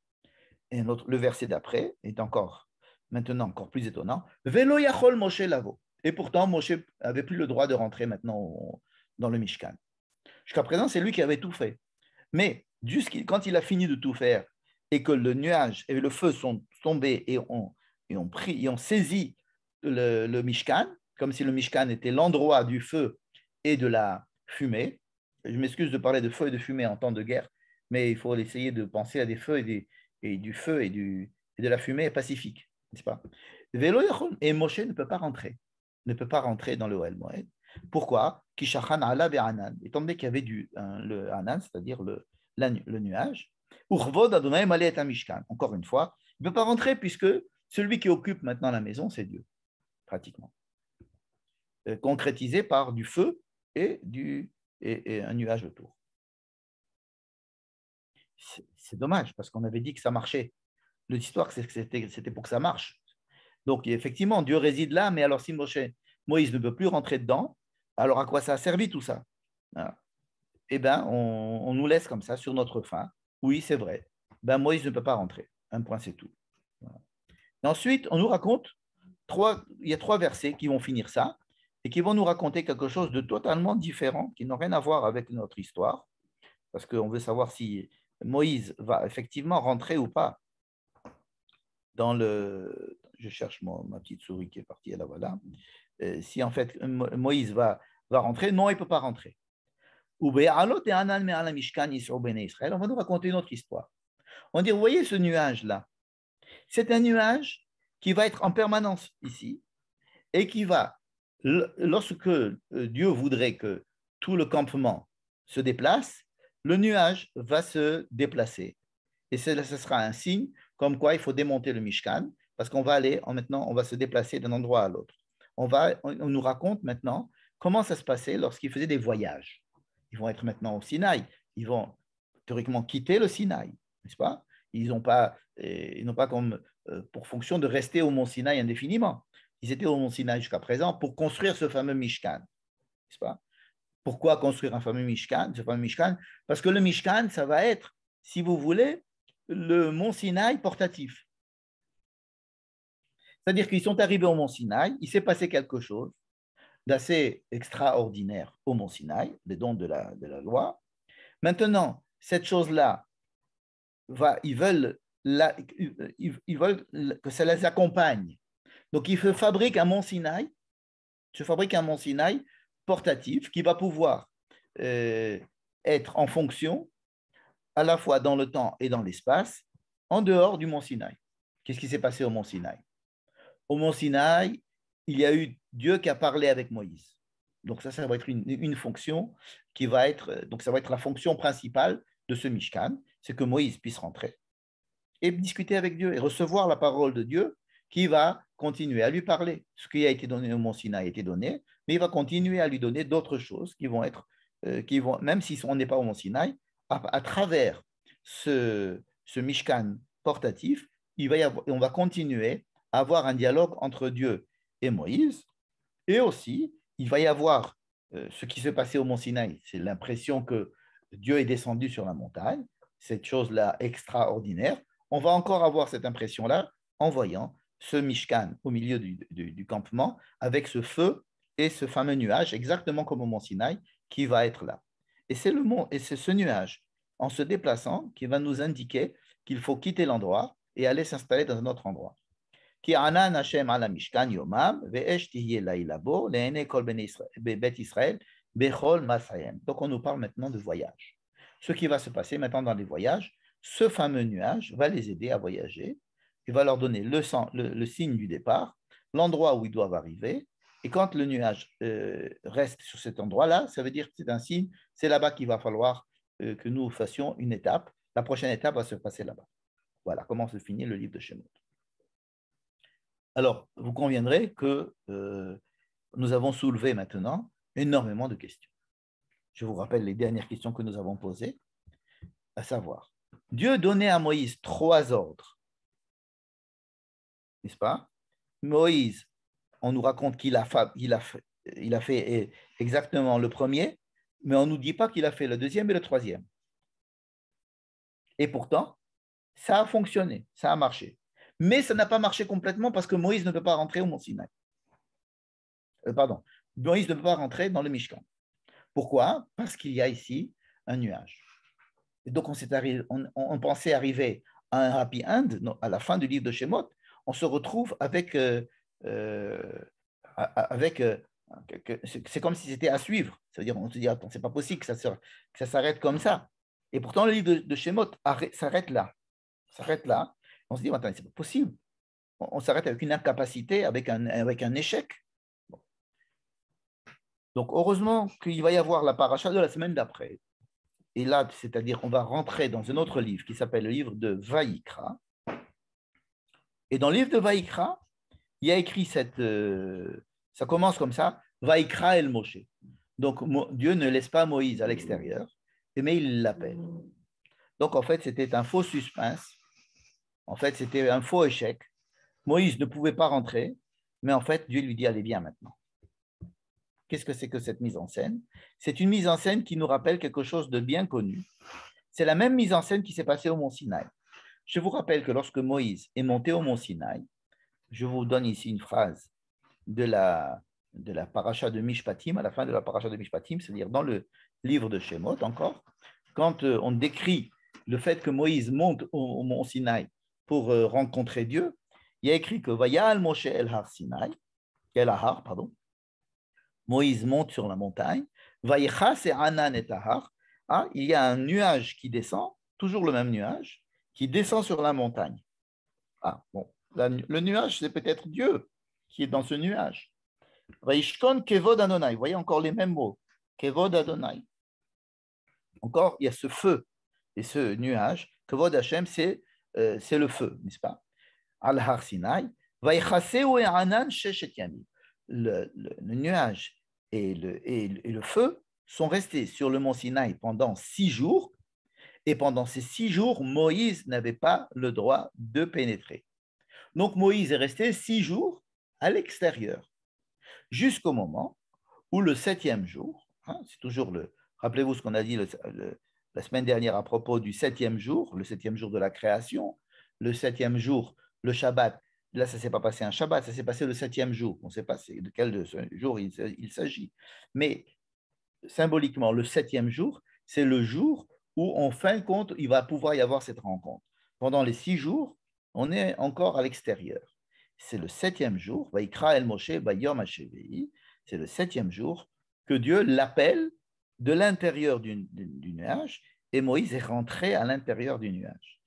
Et le verset d'après est encore, maintenant encore plus étonnant. Velo Moshe lavo. Et pourtant, Moshe avait plus le droit de rentrer maintenant dans le Mishkan. Jusqu'à présent, c'est lui qui avait tout fait. Mais quand il a fini de tout faire et que le nuage et le feu sont tombés et ont, et ont pris, et ont saisi le, Mishkan, comme si le Mishkan était l'endroit du feu et de la fumée. Je m'excuse de parler de feu et de fumée en temps de guerre, mais il faut essayer de penser à des feux et, du feu et, de la fumée pacifique, n'est-ce pas Velo et Moshe ne peut pas rentrer, ne peut pas rentrer dans le Oel Pourquoi Kishachan étant donné qu'il y avait du, le anan, c'est-à-dire le, le nuage. Urvod Adonai Mishkan. Encore une fois, il ne peut pas rentrer puisque celui qui occupe maintenant la maison, c'est Dieu pratiquement. Euh, concrétisé par du feu et, du, et, un nuage autour. C'est dommage, parce qu'on avait dit que ça marchait. L'histoire, c'est c'était pour que ça marche. Donc, effectivement, Dieu réside là, mais alors si Moïse ne peut plus rentrer dedans, alors à quoi ça a servi tout ça ah. Eh bien, on, nous laisse comme ça sur notre faim. Oui, c'est vrai. Ben, Moïse ne peut pas rentrer. Un point, c'est tout. ensuite, on nous raconte il y a trois versets qui vont finir ça et qui vont nous raconter quelque chose de totalement différent, qui n'a rien à voir avec notre histoire, parce qu'on veut savoir si Moïse va effectivement rentrer ou pas dans le... Je cherche ma petite souris qui est partie, là voilà. Euh, si en fait Moïse va, va rentrer, non, il ne peut pas rentrer. On va nous raconter une autre histoire. On dit, vous voyez ce nuage-là C'est un nuage qui va être en permanence ici et qui va, lorsque euh, Dieu voudrait que tout le campement se déplace, le nuage va se déplacer. Et ce sera un signe comme quoi il faut démonter le Mishkan, parce qu'on va aller, en maintenant, on va se déplacer d'un endroit à l'autre. On, va, on nous raconte maintenant comment ça se passait lorsqu'ils faisaient des voyages. Ils vont être maintenant au Sinaï. Ils vont théoriquement quitter le Sinaï, n'est-ce pas Ils n'ont pas, euh, ils n'ont pas comme euh, pour fonction de rester au Mont Sinaï indéfiniment. Ils étaient au Mont Sinaï jusqu'à présent pour construire ce fameux Mishkan, n'est-ce pas Pourquoi construire un fameux Mishkan, ce fameux Mishkan Parce que le Mishkan, ça va être, si vous voulez, le Mont Sinaï portatif. C'est-à-dire qu'ils sont arrivés au Mont Sinaï, il s'est passé quelque chose d'assez extraordinaire au Mont Sinaï, les dons de la, de la loi. Maintenant, cette chose-là, va, ils veulent ils, veulent que ça les accompagne. Donc, ils fabriquent un Mont Sinaï, fabrique un Mont Sinaï portatif qui va pouvoir euh, être en fonction à la fois dans le temps et dans l'espace, en dehors du Mont Sinaï. Qu'est-ce qui s'est passé au Mont Sinaï Au Mont Sinaï, il y a eu Dieu qui a parlé avec Moïse. Donc ça, ça va être une, une, fonction qui va être, donc ça va être la fonction principale de ce Mishkan, c'est que Moïse puisse rentrer et discuter avec Dieu et recevoir la parole de Dieu qui va continuer à lui parler. Ce qui a été donné au Mont Sinaï a été donné, mais il va continuer à lui donner d'autres choses qui vont être, euh, qui vont, même si on n'est pas au Mont Sinaï, à, travers ce, ce Mishkan portatif, il va y avoir, on va continuer à avoir un dialogue entre Dieu et Moïse. Et aussi, il va y avoir euh, ce qui se passait au Mont Sinaï, c'est l'impression que Dieu est descendu sur la montagne, cette chose-là extraordinaire, on va encore avoir cette impression-là en voyant ce Mishkan au milieu du, campement avec ce feu et ce fameux nuage, exactement comme au Mont Sinaï, qui va être là. Et c'est le mont, et c'est ce nuage, en se déplaçant, qui va nous indiquer qu'il faut quitter l'endroit et aller s'installer dans un autre endroit. Donc on nous parle maintenant de voyage. Ce qui va se passer maintenant dans les voyages, ce fameux nuage va les aider à voyager. Il va leur donner le, signe du départ, l'endroit où ils doivent arriver. Et quand le nuage euh, reste sur cet endroit-là, ça veut dire que c'est un signe, c'est là-bas qu'il va falloir euh, que nous fassions une étape. La prochaine étape va se passer là-bas. Voilà comment se finit le livre de Shemot. Alors, vous conviendrez que euh, nous avons soulevé maintenant énormément de questions. Je vous rappelle les dernières questions que nous avons posées, à savoir, Dieu donnait à Moïse trois ordres, n'est-ce pas Moïse, on nous raconte qu'il a, il a, fait... il a fait exactement le premier, mais on ne nous dit pas qu'il a fait le deuxième et le troisième. Et pourtant, ça a fonctionné, ça a marché. Mais ça n'a pas marché complètement parce que Moïse ne peut pas rentrer au Mont Sinaï. Euh, pardon, Moïse ne peut pas rentrer dans le Mishkan. Pourquoi Parce qu'il y a ici un nuage. Et donc, on, pensait arriver à un happy end, à la fin du livre de Shemot, on se retrouve avec. Euh, euh, euh, c'est comme si c'était à suivre. C'est-à-dire, on se dit, attends, c'est pas possible que ça, s'arrête comme ça. Et pourtant, le livre de, Shemot s'arrête là. S'arrête là. On se dit, attends, c'est pas possible. On, s'arrête avec une incapacité, avec un, avec un échec. Donc, heureusement qu'il va y avoir la paracha de la semaine d'après, et là, c'est-à-dire on va rentrer dans un autre livre qui s'appelle le livre de Vaïkra. Et dans le livre de Vaïkra, il y a écrit cette... Euh, ça commence comme ça, Vaïkra el Moshe. Donc Dieu ne laisse pas Moïse à l'extérieur, mais il l'appelle. Donc en fait, c'était un faux suspense. En fait, c'était un faux échec. Moïse ne pouvait pas rentrer, mais en fait, Dieu lui dit, allez bien maintenant. Qu'est-ce que c'est que cette mise en scène C'est une mise en scène qui nous rappelle quelque chose de bien connu. C'est la même mise en scène qui s'est passée au mont Sinaï. Je vous rappelle que lorsque Moïse est monté au mont Sinaï, je vous donne ici une phrase de la, de paracha de Mishpatim, à la fin de la paracha de Mishpatim, c'est-à-dire dans le livre de Shemot encore, quand euh, on décrit le fait que Moïse monte au, mont Sinaï pour euh, rencontrer Dieu, il y a écrit que Vayal Moshe El Har Sinai, El Har, pardon, Moïse monte sur la montagne. et Anan et ah, il y a un nuage qui descend, toujours le même nuage, qui descend sur la montagne. Ah, bon. le nuage, c'est peut-être Dieu qui est dans ce nuage. Kevod Adonai. Vous voyez encore les mêmes mots. Kevod Adonai. Encore, il y a ce feu et ce nuage. Kevod Hashem, c'est euh, le feu, n'est-ce pas Al Har Sinai. et Anan le, nuage et le, feu sont restés sur le mont Sinaï pendant six jours. Et pendant ces six jours, Moïse n'avait pas le droit de pénétrer. Donc Moïse est resté six jours à l'extérieur, jusqu'au moment où le septième jour, hein, c'est toujours le, rappelez-vous ce qu'on a dit la semaine dernière à propos du septième jour, le septième jour de la création, le septième jour, le Shabbat, Là, ça ne s'est pas passé un Shabbat, ça s'est passé le septième jour. On ne sait pas de quel jour il, s'agit. Mais symboliquement, le septième jour, c'est le jour où, en fin de compte, il va pouvoir y avoir cette rencontre. Pendant les six jours, on est encore à l'extérieur. C'est le septième jour, el Moshe, c'est le septième jour que Dieu l'appelle de l'intérieur du nuage et Moïse est rentré à l'intérieur du nuage.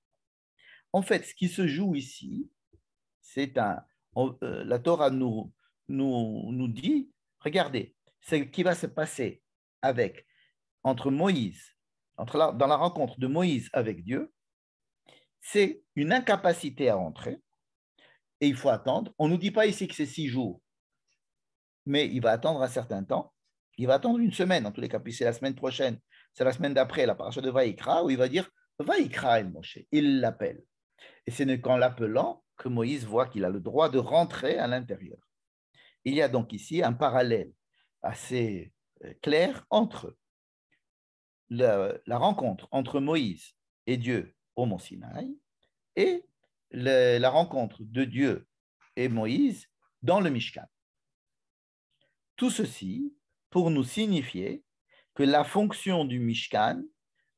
En fait, ce qui se joue ici, c'est un, euh, la Torah nous, nous, nous dit, regardez, ce qui va se passer avec, entre Moïse, entre dans la rencontre de Moïse avec Dieu, c'est une incapacité à entrer et il faut attendre. On ne nous dit pas ici que c'est six jours, mais il va attendre un certain temps. Il va attendre une semaine, en tous les cas, puis c'est la semaine prochaine, c'est la semaine d'après, la parasha de Vaikra, où il va dire Vaikra el Moshe. Il l'appelle. Et ce n'est qu'en l'appelant que Moïse voit qu'il a le droit de rentrer à l'intérieur. Il y a donc ici un parallèle assez euh, clair entre la, rencontre entre Moïse et Dieu au mont Sinaï et la rencontre de Dieu et Moïse dans le Mishkan. Tout ceci pour nous signifier que la fonction du Mishkan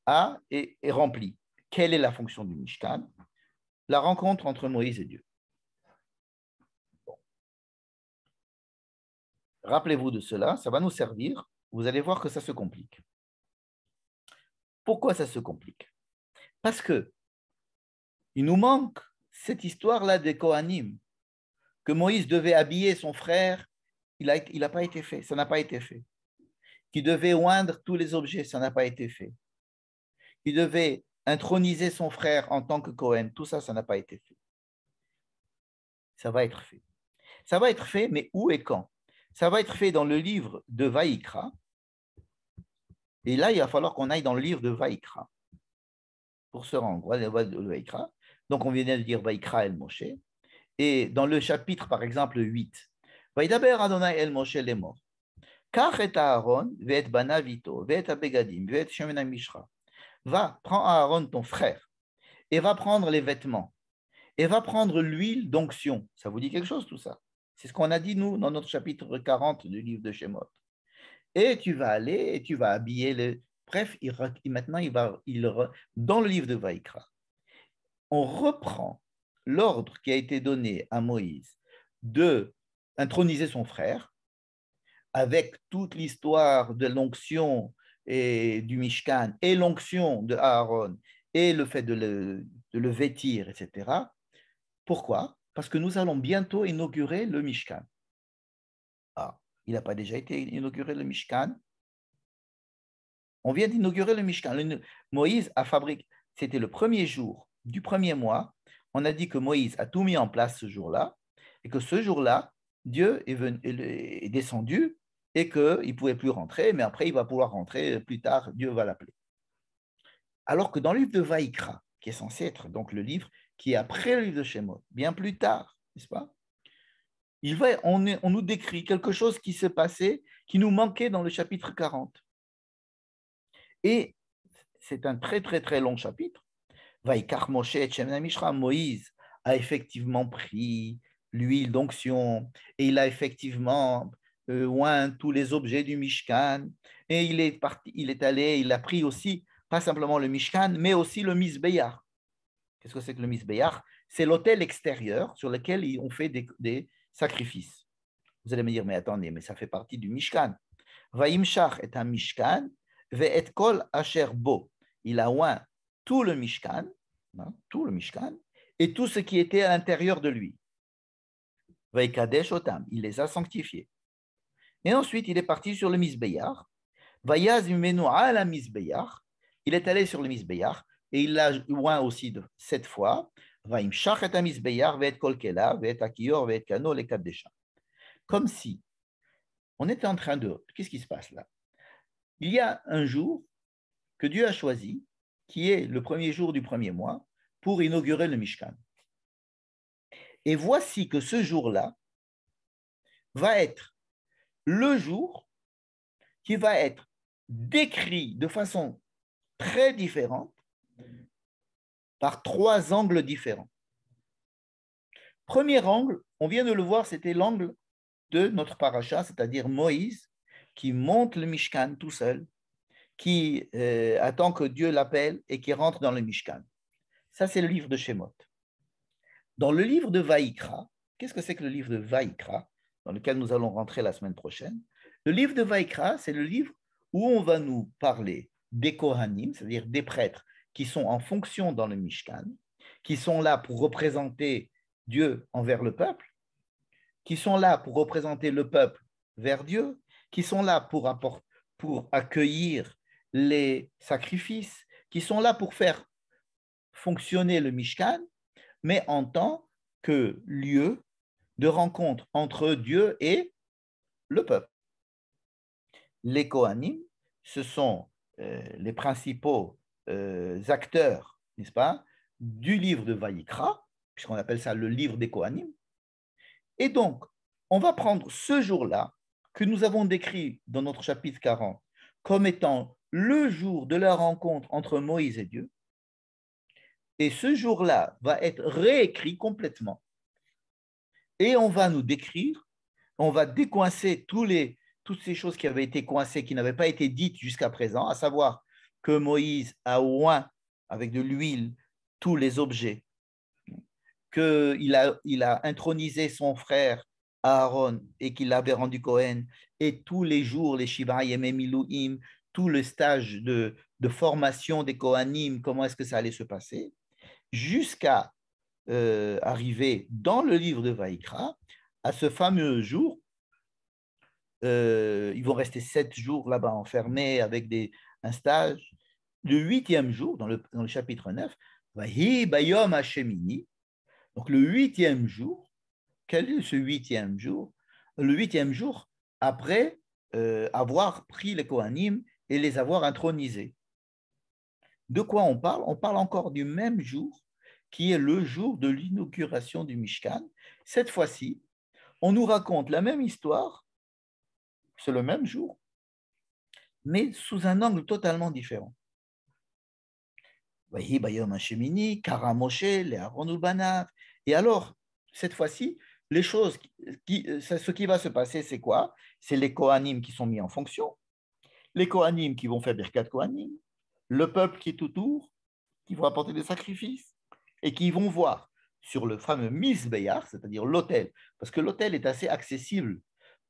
a, est remplie. Quelle est la fonction du Mishkan la rencontre entre Moïse et Dieu. Rappelez-vous de cela, ça va nous servir. Vous allez voir que ça se complique. Pourquoi ça se complique Parce que il nous manque cette histoire-là des Kohanim, que Moïse devait habiller son frère, il n'a pas été fait, ça n'a pas été fait. Qui devait oindre tous les objets, ça n'a pas été fait. Il devait introniser son frère en tant que Cohen, tout ça, ça n'a pas été fait. Ça va être fait. Ça va être fait, mais où et quand Ça va être fait dans le livre de Vaïkra. Et là, il va falloir qu'on aille dans le livre de Vaikra pour se rendre. Donc, on vient de dire Vaikra El Moshe. Et dans le chapitre, par exemple, 8, Vaïdaber Adonai El Moshe les morts. Kach et Aaron, v'et banavito, v'et abegadim, v'et shemina mishra va, prends Aaron ton frère, et va prendre les vêtements, et va prendre l'huile d'onction. Ça vous dit quelque chose tout ça C'est ce qu'on a dit, nous, dans notre chapitre 40 du livre de Shemot. Et tu vas aller, et tu vas habiller les... Bref, maintenant, il va, il, dans le livre de Vaïkra, on reprend l'ordre qui a été donné à Moïse de introniser son frère, avec toute l'histoire de l'onction et du Mishkan et l'onction de Aaron et le fait de le, vêtir, etc. Pourquoi Parce que nous allons bientôt inaugurer le Mishkan. Ah, il n'a pas déjà été inauguré le Mishkan On vient d'inaugurer le Mishkan. Moïse a fabriqué, c'était le premier jour du premier mois, on a dit que Moïse a tout mis en place ce jour-là, et que ce jour-là, Dieu est descendu et qu'il ne pouvait plus rentrer, mais après il va pouvoir rentrer euh, plus tard, Dieu va l'appeler. Alors que dans le livre de Vaïkra, qui est censé être donc le livre qui est après le livre de Shemot, bien plus tard, n'est-ce pas il va, on, nous décrit quelque chose qui s'est passé, qui nous manquait dans le chapitre 40. Et c'est un très très très long chapitre. Vaikar Moshe et Mishra, Moïse a effectivement pris l'huile d'onction et il a effectivement euh, oint, tous les objets du Mishkan. Et il est, parti, il est allé, il a pris aussi, pas simplement le Mishkan, mais aussi le Misbeyar. Qu'est-ce que c'est que le Misbeyar C'est l'autel extérieur sur lequel on fait des, sacrifices. Vous allez me dire, mais attendez, mais ça fait partie du Mishkan. Vaimshach est un Mishkan, ve asher bo. Il a oint tout le Mishkan, hein, tout le Mishkan, et tout ce qui était à l'intérieur de lui. Veikadesh otam, il les a sanctifiés. Et ensuite, il est parti sur le Misbeyar. à la Misbeyar. Il est allé sur le Misbeyar et il l'a loin aussi de cette fois. Comme si on était en train de. Qu'est-ce qui se passe là Il y a un jour que Dieu a choisi, qui est le premier jour du premier mois, pour inaugurer le Mishkan. Et voici que ce jour-là va être le jour qui va être décrit de façon très différente par trois angles différents. Premier angle, on vient de le voir, c'était l'angle de notre paracha, c'est-à-dire Moïse, qui monte le Mishkan tout seul, qui euh, attend que Dieu l'appelle et qui rentre dans le Mishkan. Ça, c'est le livre de Shemot. Dans le livre de Vaïkra, qu'est-ce que c'est que le livre de Vaïkra dans lequel nous allons rentrer la semaine prochaine. Le livre de Vaikra, c'est le livre où on va nous parler des Kohanim, c'est-à-dire des prêtres qui sont en fonction dans le Mishkan, qui sont là pour représenter Dieu envers le peuple, qui sont là pour représenter le peuple vers Dieu, qui sont là pour, pour accueillir les sacrifices, qui sont là pour faire fonctionner le Mishkan, mais en tant que lieu de rencontre entre Dieu et le peuple. Les Kohanim, ce sont euh, les principaux euh, acteurs, n'est-ce pas, du livre de Vaïkra, puisqu'on appelle ça le livre des Kohanim. Et donc, on va prendre ce jour-là, que nous avons décrit dans notre chapitre 40, comme étant le jour de la rencontre entre Moïse et Dieu. Et ce jour-là va être réécrit complètement et on va nous décrire, on va décoincer tous les, toutes ces choses qui avaient été coincées, qui n'avaient pas été dites jusqu'à présent, à savoir que Moïse a oint avec de l'huile tous les objets, qu'il a, il a intronisé son frère Aaron et qu'il l'avait rendu Cohen, et tous les jours, les et Milouim, tout le stage de, de formation des Kohanim, comment est-ce que ça allait se passer, jusqu'à euh, arrivé dans le livre de Vaïkra à ce fameux jour. Euh, ils vont rester sept jours là-bas enfermés avec des, un stage. Le huitième jour, dans le, chapitre 9, Vahi Bayom Hashemini. Donc le huitième jour, quel est ce huitième jour Le huitième jour après euh, avoir pris les Kohanim et les avoir intronisés. De quoi on parle On parle encore du même jour qui est le jour de l'inauguration du Mishkan. Cette fois-ci, on nous raconte la même histoire, c'est le même jour, mais sous un angle totalement différent. voyez, Et alors, cette fois-ci, les choses, qui, ce qui va se passer, c'est quoi C'est les Kohanim qui sont mis en fonction, les Kohanim qui vont faire Birkat Kohanim, le peuple qui est autour, qui va apporter des sacrifices, et qui vont voir sur le fameux Bayard, c'est-à-dire l'hôtel, parce que l'hôtel est assez accessible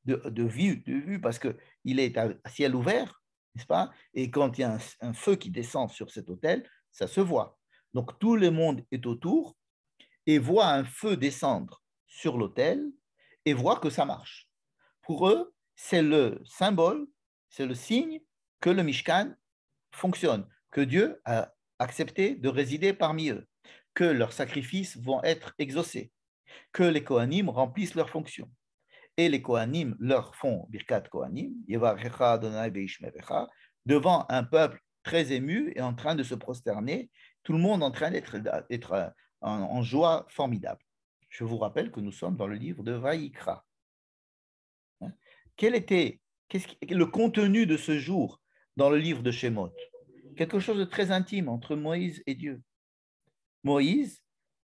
de, vue, de vue, parce qu'il est à ciel ouvert, n'est-ce pas Et quand il y a un, feu qui descend sur cet hôtel, ça se voit. Donc tout le monde est autour et voit un feu descendre sur l'hôtel et voit que ça marche. Pour eux, c'est le symbole, c'est le signe que le Mishkan fonctionne, que Dieu a accepté de résider parmi eux que leurs sacrifices vont être exaucés, que les Kohanim remplissent leurs fonctions. Et les Kohanim leur font Birkat Kohanim, devant un peuple très ému et en train de se prosterner, tout le monde en train d'être euh, en, joie formidable. Je vous rappelle que nous sommes dans le livre de Vaïkra. Hein? Quel était le contenu de ce jour dans le livre de Shemot Quelque chose de très intime entre Moïse et Dieu. Moïse,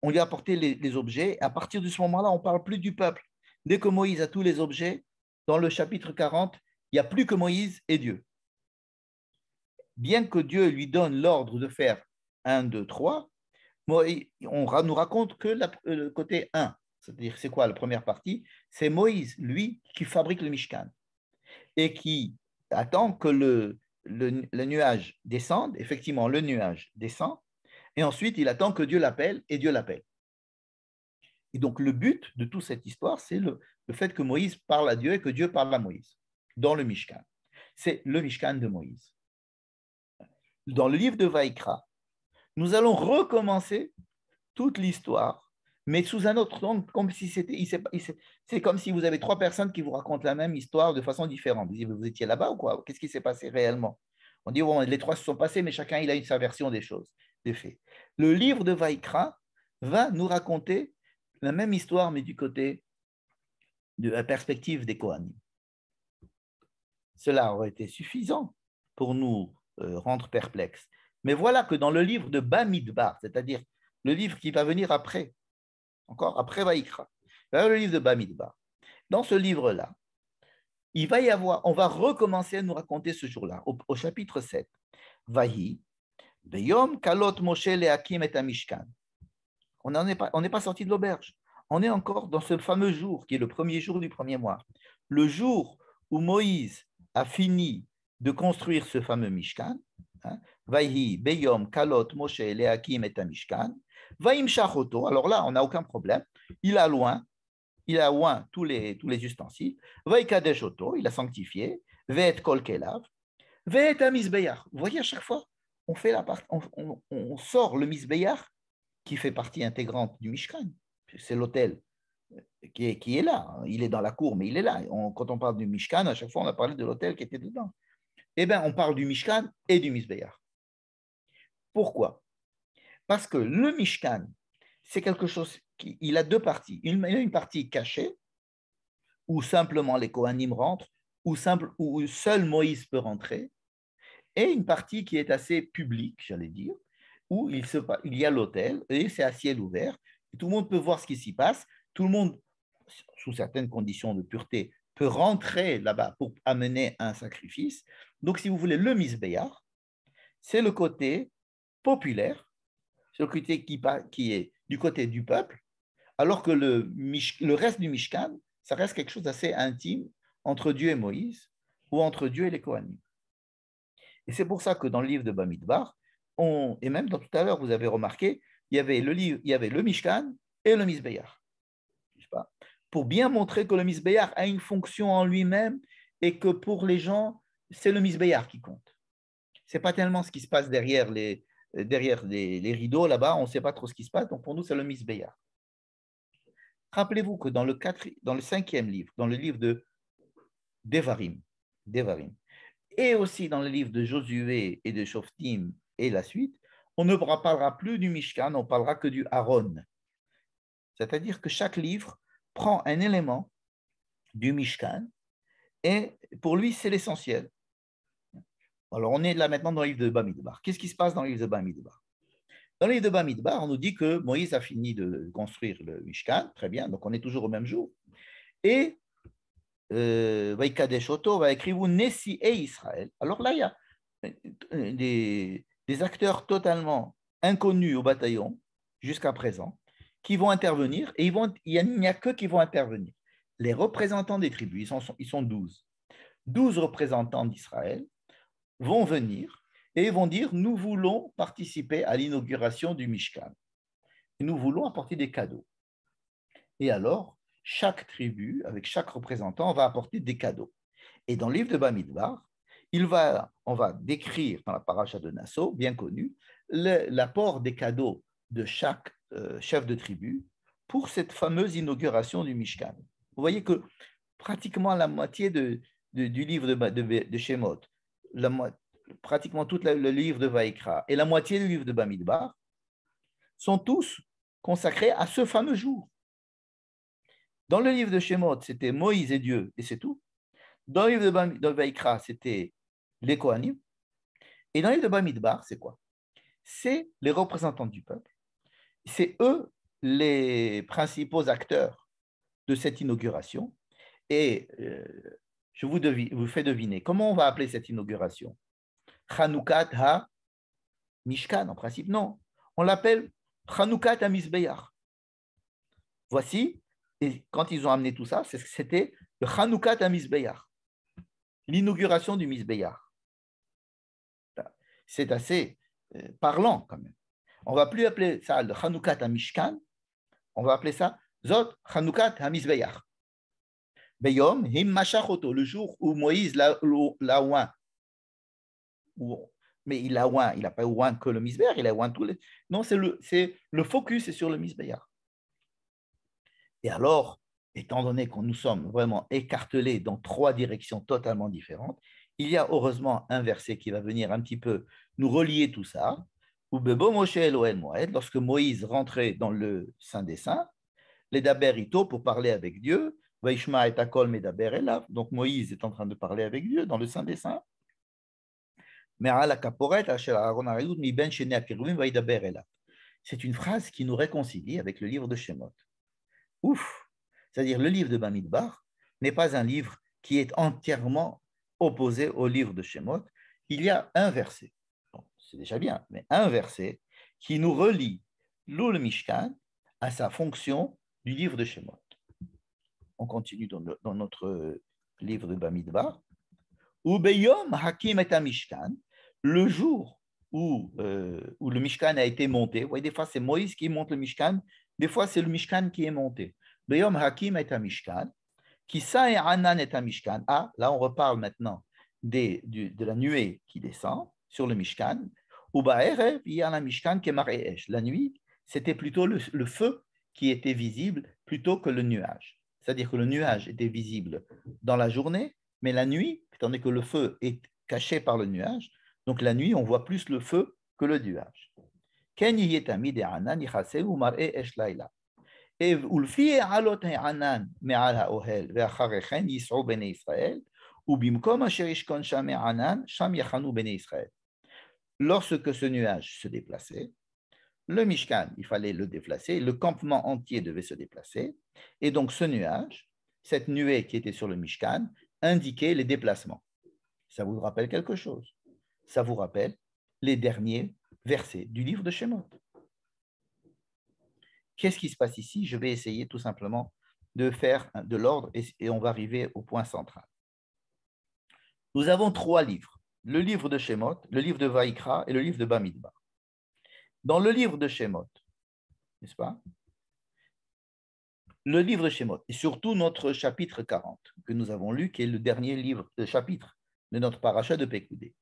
on lui a apporté les, objets. À partir de ce moment-là, on ne parle plus du peuple. Dès que Moïse a tous les objets, dans le chapitre 40, il n'y a plus que Moïse et Dieu. Bien que Dieu lui donne l'ordre de faire 1, 2, 3, on nous raconte que euh, le côté 1, c'est-à-dire c'est quoi la première partie C'est Moïse, lui, qui fabrique le Mishkan et qui attend que le, le nuage descende. Effectivement, le nuage descend et ensuite il attend que Dieu l'appelle, et Dieu l'appelle. Et donc le but de toute cette histoire, c'est le, fait que Moïse parle à Dieu et que Dieu parle à Moïse, dans le Mishkan. C'est le Mishkan de Moïse. Dans le livre de Vaïkra, nous allons recommencer toute l'histoire, mais sous un autre angle, comme si c'était. C'est comme si vous avez trois personnes qui vous racontent la même histoire de façon différente. Vous étiez là-bas ou quoi Qu'est-ce qui s'est passé réellement On dit, bon, les trois se sont passés, mais chacun il a eu sa version des choses. Le livre de Vaikra va nous raconter la même histoire, mais du côté de la perspective des Kohanim. Cela aurait été suffisant pour nous euh, rendre perplexes. Mais voilà que dans le livre de Bamidbar, c'est-à-dire le livre qui va venir après, encore après Vaikra, le livre de Bamidbar, dans ce livre-là, il va y avoir, on va recommencer à nous raconter ce jour-là, au, au, chapitre 7. Vahi, Beyom Kalot Moshe Leakim On n'est pas, pas sorti de l'auberge. On est encore dans ce fameux jour qui est le premier jour du premier mois. Le jour où Moïse a fini de construire ce fameux Mishkan. Hein, Vaihi Beyom Kalot Moshe Leakim et Shachoto. Alors là, on n'a aucun problème. Il a loin, il a loin tous les, tous les ustensiles. Il a sanctifié. Veet Kol Vous voyez à chaque fois on, fait la part, on, sort le misbeyar qui fait partie intégrante du Mishkan. C'est l'hôtel euh, qui est, là. Hein. Il est dans la cour, mais il est là. quand on parle du Mishkan, à chaque fois, on a parlé de l'hôtel qui était dedans. Eh bien, on parle du Mishkan et du Misbeyar. Pourquoi Parce que le Mishkan, c'est quelque chose qui il a deux parties. Une, il a une partie cachée, où simplement les Kohanim rentrent, ou simple, où seul Moïse peut rentrer, et une partie qui est assez publique, j'allais dire, où il, y a l'hôtel et c'est à ciel ouvert. tout le monde peut voir ce qui s'y passe. Tout le monde, sous certaines conditions de pureté, peut rentrer là-bas pour amener un sacrifice. Donc, si vous voulez, le misbéar, c'est le côté populaire, c'est le côté qui, est du côté du peuple, alors que le, le reste du Mishkan, ça reste quelque chose d'assez intime entre Dieu et Moïse ou entre Dieu et les Kohanim. Et c'est pour ça que dans le livre de Bamidbar, et même dans tout à l'heure, vous avez remarqué, il y avait le, il y avait le Mishkan et le Misbeyar. Pour bien montrer que le Misbeyar a une fonction en lui-même et que pour les gens, c'est le Misbeyar qui compte. Ce n'est pas tellement ce qui se passe derrière les, derrière les, rideaux là-bas, on ne sait pas trop ce qui se passe, donc pour nous, c'est le Misbeyar. Rappelez-vous que dans le, dans le cinquième livre, dans le livre de Devarim, Devarim et aussi dans le livre de Josué et de Shoftim et la suite, on ne parlera plus du Mishkan, on parlera que du Aaron. C'est-à-dire que chaque livre prend un élément du Mishkan et pour lui, c'est l'essentiel. Alors, on est là maintenant dans le livre de Bamidbar. Qu'est-ce qui se passe dans le livre de Bamidbar Dans le livre de Bamidbar, on nous dit que Moïse a fini de construire le Mishkan, très bien, donc on est toujours au même jour. Et euh, Shoto. va écrire vous Nessi et Israël. Alors là, il y a euh, euh, des, acteurs totalement inconnus au bataillon jusqu'à présent qui vont intervenir et il n'y a que qui vont intervenir. Les représentants des tribus, ils sont, ils sont 12. 12 représentants d'Israël vont venir et vont dire Nous voulons participer à l'inauguration du Mishkan. Nous voulons apporter des cadeaux. Et alors, chaque tribu, avec chaque représentant, va apporter des cadeaux. Et dans le livre de Bamidbar, il on va décrire dans la paracha de Nassau, bien connue, l'apport des cadeaux de chaque euh, chef de tribu pour cette fameuse inauguration du Mishkan. Vous voyez que pratiquement la moitié du livre de, Shemot, pratiquement tout le livre de Vaikra et la moitié du livre de Bamidbar sont tous consacrés à ce fameux jour. Dans le livre de Shemot, c'était Moïse et Dieu, et c'est tout. Dans le livre de Vaikra, c'était les Kohanim. Et dans le livre de Bamidbar, c'est quoi C'est les représentants du peuple. C'est eux les principaux acteurs de cette inauguration. Et euh, je vous, fais deviner, comment on va appeler cette inauguration Chanukat ha Mishkan, en principe, non. On l'appelle Chanukat ha Mizbeyar. Voici quand ils ont amené tout ça, c'était le Hanoukat à misbeyar, l'inauguration du misbeyar. C'est assez euh, parlant quand même. On ne va plus appeler ça le Hanoukat à Mishkan, on va appeler ça Zot Hanoukat à Misbeyar. Beyom Him le jour où Moïse l'a ouin, mais il a ouin, il n'a pas ouin que le Misbeyar, il a ouin tous les. Non, c'est le, le focus est sur le misbeyar. Et alors, étant donné que nous sommes vraiment écartelés dans trois directions totalement différentes, il y a heureusement un verset qui va venir un petit peu nous relier tout ça. Ou Bebo Moshe Moed, lorsque Moïse rentrait dans le Saint des Saints, les Daberito pour parler avec Dieu, Vaishma et Akol Medaber donc Moïse est en train de parler avec Dieu dans le Saint des Saints. C'est une phrase qui nous réconcilie avec le livre de Shemot ouf. C'est-à-dire le livre de Bamidbar n'est pas un livre qui est entièrement opposé au livre de Shemot. Il y a un verset, c'est déjà bien, mais un verset qui nous relie l'Oul Mishkan à sa fonction du livre de Shemot. On continue dans, notre livre de Bamidbar. Ubeyom Hakim et Mishkan, le jour où, euh, où, le Mishkan a été monté, vous voyez, des fois c'est Moïse qui monte le Mishkan des fois, c'est le Mishkan qui est monté. Beyom Hakim est un Mishkan. Kissa et Anan est un Mishkan. Ah, là, on reparle maintenant des, de la nuée qui descend sur le Mishkan. Ubaerev, eh, eh, il y a Mishkan qui est eh, La nuit, c'était plutôt le, le feu qui était visible plutôt que le nuage. C'est-à-dire que le nuage était visible dans la journée, mais la nuit, étant donné que le feu est caché par le nuage, donc la nuit, on voit plus le feu que le nuage. Lorsque ce nuage se déplaçait, le Mishkan, il fallait le déplacer, le campement entier devait se déplacer, et donc ce nuage, cette nuée qui était sur le Mishkan, indiquait les déplacements. Ça vous rappelle quelque chose Ça vous rappelle les derniers Verset du livre de Shemot. Qu'est-ce qui se passe ici Je vais essayer tout simplement de faire de l'ordre et, on va arriver au point central. Nous avons trois livres, le livre de Shemot, le livre de Vaikra et le livre de Bamidbar. Dans le livre de Shemot, n'est-ce pas Le livre de Shemot, et surtout notre chapitre 40 que nous avons lu, qui est le dernier livre, de chapitre de notre paracha de Pekoudé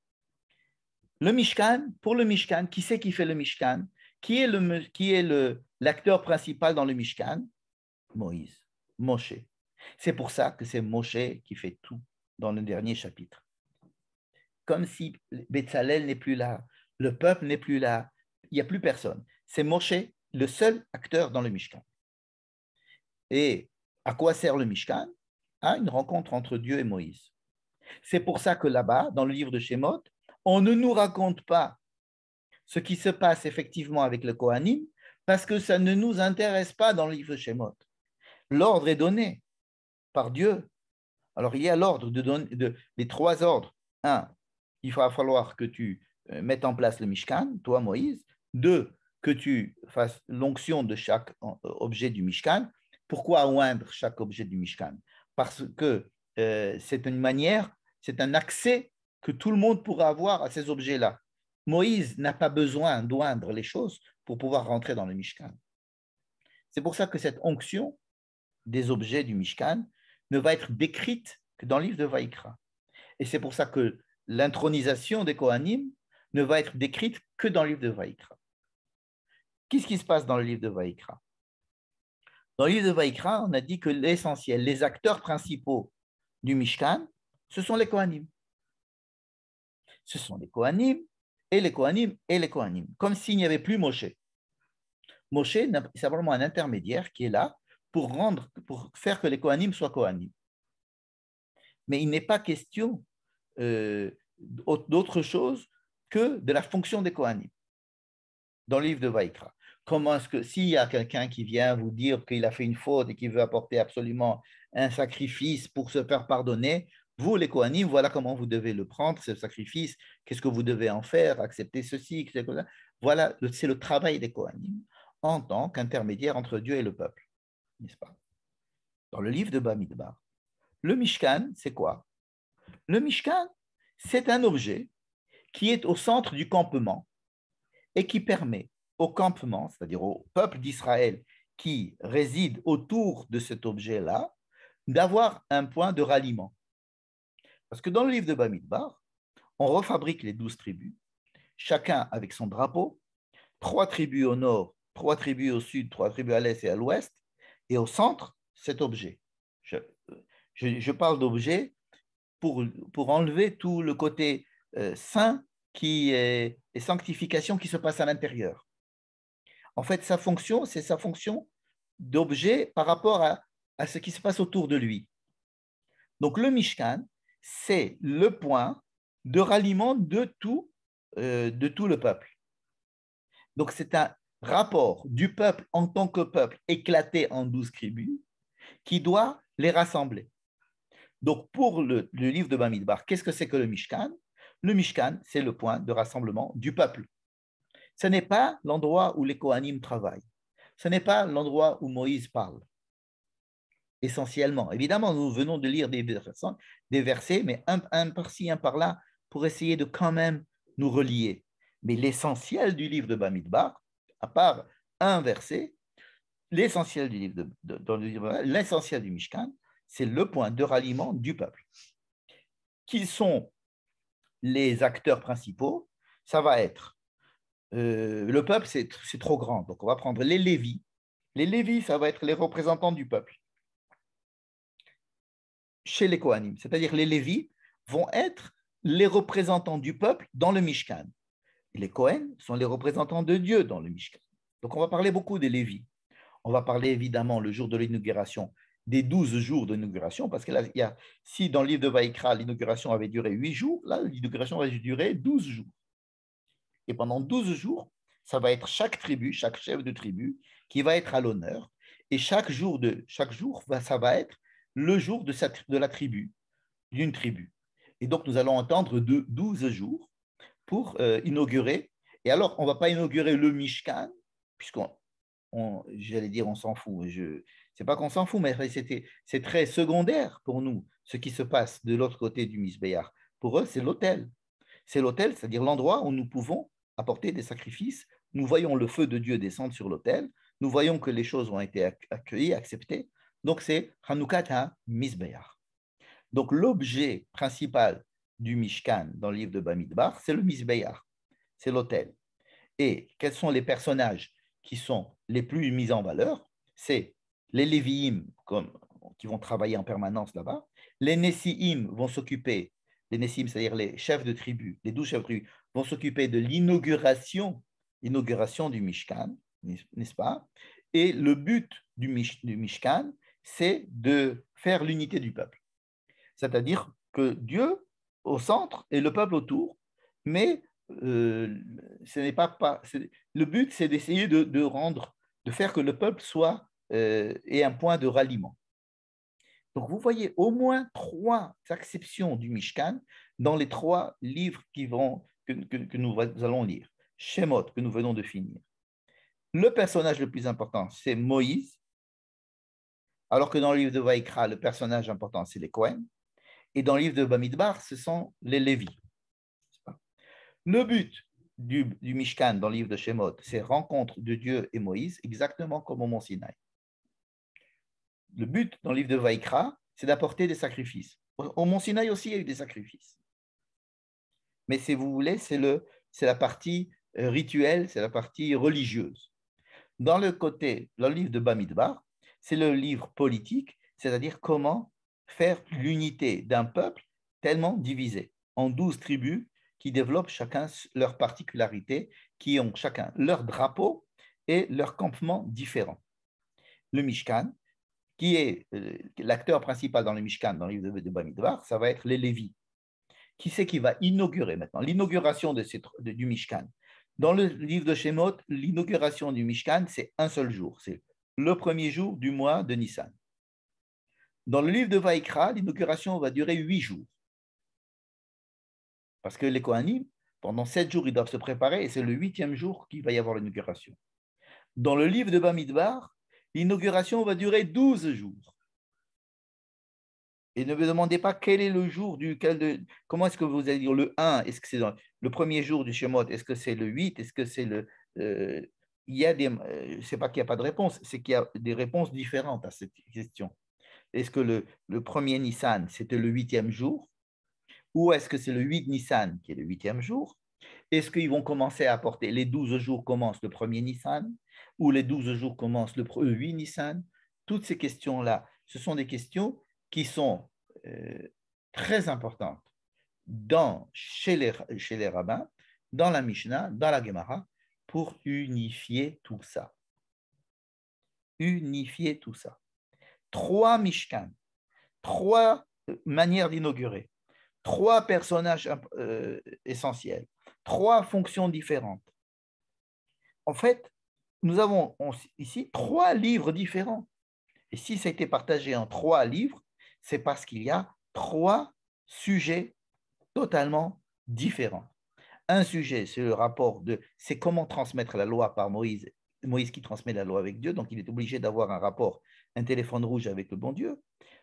le Mishkan, pour le Mishkan, qui c'est qui fait le Mishkan Qui est, le, qui est le, l'acteur principal dans le Mishkan Moïse, Moshe. C'est pour ça que c'est Moshe qui fait tout dans le dernier chapitre. Comme si Bézalel n'est plus là, le peuple n'est plus là, il n'y a plus personne. C'est Moshe, le seul acteur dans le Mishkan. Et à quoi sert le Mishkan À une rencontre entre Dieu et Moïse. C'est pour ça que là-bas, dans le livre de Shemot, on ne nous raconte pas ce qui se passe effectivement avec le Kohanim parce que ça ne nous intéresse pas dans le livre Shemot. L'ordre est donné par Dieu. Alors il y a l'ordre de, les trois ordres. Un, il va falloir que tu euh, mettes en place le Mishkan, toi Moïse. Deux, que tu fasses l'onction de chaque euh, objet du Mishkan. Pourquoi oindre chaque objet du Mishkan Parce que euh, c'est une manière, c'est un accès que tout le monde pourra avoir à ces objets-là. Moïse n'a pas besoin d'oindre les choses pour pouvoir rentrer dans le Mishkan. C'est pour ça que cette onction des objets du Mishkan ne va être décrite que dans le livre de Vaïkra. Et c'est pour ça que l'intronisation des Kohanim ne va être décrite que dans le livre de Vaïkra. Qu'est-ce qui se passe dans le livre de Vaïkra Dans le livre de Vaïkra, on a dit que l'essentiel, les acteurs principaux du Mishkan, ce sont les Kohanim ce sont les Kohanim et les Kohanim et les Kohanim, comme s'il n'y avait plus Moshe. Moshe c'est simplement un intermédiaire qui est là pour, rendre, pour faire que les Kohanim soient Kohanim. Mais il n'est pas question euh, d'autre chose que de la fonction des Kohanim dans le livre de Vaikra. Comment est-ce que, s'il y a quelqu'un qui vient vous dire qu'il a fait une faute et qu'il veut apporter absolument un sacrifice pour se faire pardonner, vous, les Kohanim, voilà comment vous devez le prendre, ce sacrifice, qu'est-ce que vous devez en faire, accepter ceci, etc. Voilà, c'est le travail des Kohanim en tant qu'intermédiaire entre Dieu et le peuple, n'est-ce pas Dans le livre de Bamidbar, le Mishkan, c'est quoi Le Mishkan, c'est un objet qui est au centre du campement et qui permet au campement, c'est-à-dire au peuple d'Israël qui réside autour de cet objet-là, d'avoir un point de ralliement parce que dans le livre de Bamidbar, on refabrique les douze tribus, chacun avec son drapeau, trois tribus au nord, trois tribus au sud, trois tribus à l'est et à l'ouest, et au centre, cet objet. Je, parle d'objet pour, enlever tout le côté euh, saint qui est, et sanctification qui se passe à l'intérieur. En fait, sa fonction, c'est sa fonction d'objet par rapport à, à ce qui se passe autour de lui. Donc le Mishkan, c'est le point de ralliement euh, de tout, le peuple. Donc c'est un rapport du peuple en tant que peuple éclaté en douze tribus qui doit les rassembler. Donc pour le, le livre de Bamidbar, qu'est-ce que c'est que le Mishkan Le Mishkan, c'est le point de rassemblement du peuple. Ce n'est pas l'endroit où les Kohanim travaillent. Ce n'est pas l'endroit où Moïse parle essentiellement. Évidemment, nous venons de lire des, des versets, mais un, par-ci, un par-là, pour essayer de quand même nous relier. Mais l'essentiel du livre de Bamidbar, à part un verset, l'essentiel du livre de, l'essentiel du Mishkan, c'est le point de ralliement du peuple. Qui sont les acteurs principaux Ça va être euh, le peuple, c'est trop grand, donc on va prendre les Lévis. Les Lévis, ça va être les représentants du peuple chez les Kohanim, c'est-à-dire les Lévis vont être les représentants du peuple dans le Mishkan. les Kohen sont les représentants de Dieu dans le Mishkan. Donc on va parler beaucoup des Lévis. On va parler évidemment le jour de l'inauguration des douze jours d'inauguration, parce que là, y a, si dans le livre de Vaïkra, l'inauguration avait duré huit jours, là, l'inauguration va durer douze jours. Et pendant douze jours, ça va être chaque tribu, chaque chef de tribu qui va être à l'honneur. Et chaque jour, de, chaque jour ça va être le jour de, la tribu, d'une tribu. Et donc, nous allons entendre de 12 jours pour euh, inaugurer. Et alors, on ne va pas inaugurer le Mishkan, puisqu'on, j'allais dire, on s'en fout. Je, c'est pas qu'on s'en fout, mais c'était, c'est très secondaire pour nous, ce qui se passe de l'autre côté du Misbéar. Pour eux, c'est l'autel. C'est l'autel, c'est-à-dire l'endroit où nous pouvons apporter des sacrifices. Nous voyons le feu de Dieu descendre sur l'autel. Nous voyons que les choses ont été accueillies, acceptées. Donc c'est Hanukata Misbeyar. Donc l'objet principal du Mishkan dans le livre de Bamidbar, c'est le Misbeyar, c'est l'hôtel. Et quels sont les personnages qui sont les plus mis en valeur C'est les Lévi'im, qui vont travailler en permanence là-bas. Les Nessi'im vont s'occuper, les Nessim, c'est-à-dire les chefs de tribu, les douze chefs de tribu, vont s'occuper de l'inauguration inauguration du Mishkan, n'est-ce pas Et le but du, Mishkan, c'est de faire l'unité du peuple. C'est-à-dire que Dieu au centre et le peuple autour, mais euh, ce n'est pas, le but, c'est d'essayer de, rendre, de faire que le peuple soit euh, un point de ralliement. Donc vous voyez au moins trois exceptions du Mishkan dans les trois livres vont, que, que nous allons lire. Shemot, que nous venons de finir. Le personnage le plus important, c'est Moïse, alors que dans le livre de Vaikra, le personnage important, c'est les Kohen. Et dans le livre de Bamidbar, ce sont les Lévis. Le but du, Mishkan dans le livre de Shemot, c'est rencontre de Dieu et Moïse, exactement comme au Mont Sinaï. Le but dans le livre de Vaikra, c'est d'apporter des sacrifices. Au, Mont Sinaï aussi, il y a eu des sacrifices. Mais si vous voulez, c'est la partie euh, rituelle, c'est la partie religieuse. Dans le côté, dans le livre de Bamidbar, c'est le livre politique, c'est-à-dire comment faire l'unité d'un peuple tellement divisé en douze tribus qui développent chacun leurs particularités, qui ont chacun leur drapeau et leur campement différent. Le Mishkan, qui est euh, l'acteur principal dans le Mishkan, dans le livre de, Bamidbar, ça va être les Lévis. Qui c'est qui va inaugurer maintenant L'inauguration de, du Mishkan. Dans le livre de Shemot, l'inauguration du Mishkan, c'est un seul jour, c'est le premier jour du mois de Nissan. Dans le livre de Vaikra, l'inauguration va durer huit jours. Parce que les Kohanim, pendant sept jours, ils doivent se préparer et c'est le huitième jour qu'il va y avoir l'inauguration. Dans le livre de Bamidbar, l'inauguration va durer douze jours. Et ne vous demandez pas quel est le jour du... De, comment est-ce que vous allez dire le 1 Est-ce que c'est le premier jour du Shemot Est-ce que c'est le 8 Est-ce que c'est le. Euh, il y a des, euh, c'est pas qu'il n'y a pas de réponse, c'est qu'il y a des réponses différentes à cette question. Est-ce que le, le premier Nissan, c'était le huitième jour Ou est-ce que c'est le 8 Nissan qui est le huitième jour Est-ce qu'ils vont commencer à apporter les 12 jours commencent le premier Nissan Ou les douze jours commencent le 8 Nissan Toutes ces questions-là, ce sont des questions qui sont euh, très importantes dans, chez, les, chez les rabbins, dans la Mishnah, dans la Gemara, pour unifier tout ça. Unifier tout ça. Trois Mishkan, trois euh, manières d'inaugurer, trois personnages euh, essentiels, trois fonctions différentes. En fait, nous avons ici trois livres différents. Et si ça a été partagé en trois livres, c'est parce qu'il y a trois sujets totalement différents un sujet, c'est le rapport de, c'est comment transmettre la loi par Moïse, Moïse qui transmet la loi avec Dieu, donc il est obligé d'avoir un rapport, un téléphone rouge avec le bon Dieu.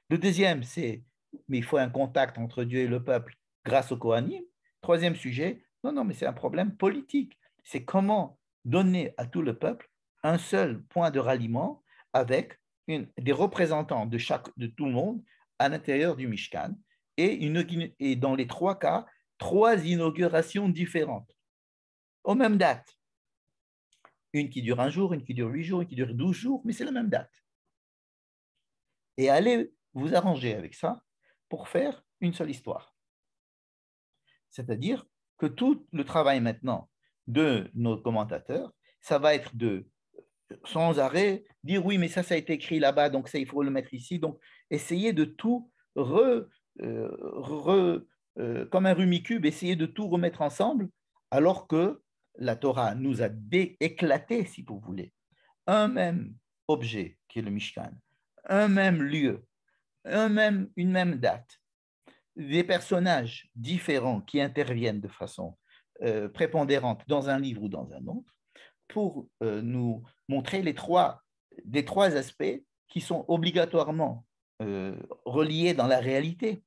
Le deuxième, c'est, mais il faut un contact entre Dieu et le peuple grâce au Kohanim. Troisième sujet, non, non, mais c'est un problème politique. C'est comment donner à tout le peuple un seul point de ralliement avec des représentants de, chaque, de tout le monde à l'intérieur du Mishkan. Et, une, et dans les trois cas, trois inaugurations différentes, aux mêmes dates. Une qui dure un jour, une qui dure huit jours, une qui dure douze jours, mais c'est la même date. Et allez vous arranger avec ça pour faire une seule histoire. C'est-à-dire que tout le travail maintenant de nos commentateurs, ça va être de sans arrêt dire oui, mais ça, ça a été écrit là-bas, donc ça, il faut le mettre ici. Donc, essayez de tout re, euh, re euh, comme un rumicube, essayer de tout remettre ensemble, alors que la Torah nous a éclaté, si vous voulez, un même objet qui est le Mishkan, un même lieu, un même, une même date, des personnages différents qui interviennent de façon euh, prépondérante dans un livre ou dans un autre, pour euh, nous montrer les trois, trois aspects qui sont obligatoirement reliés dans la réalité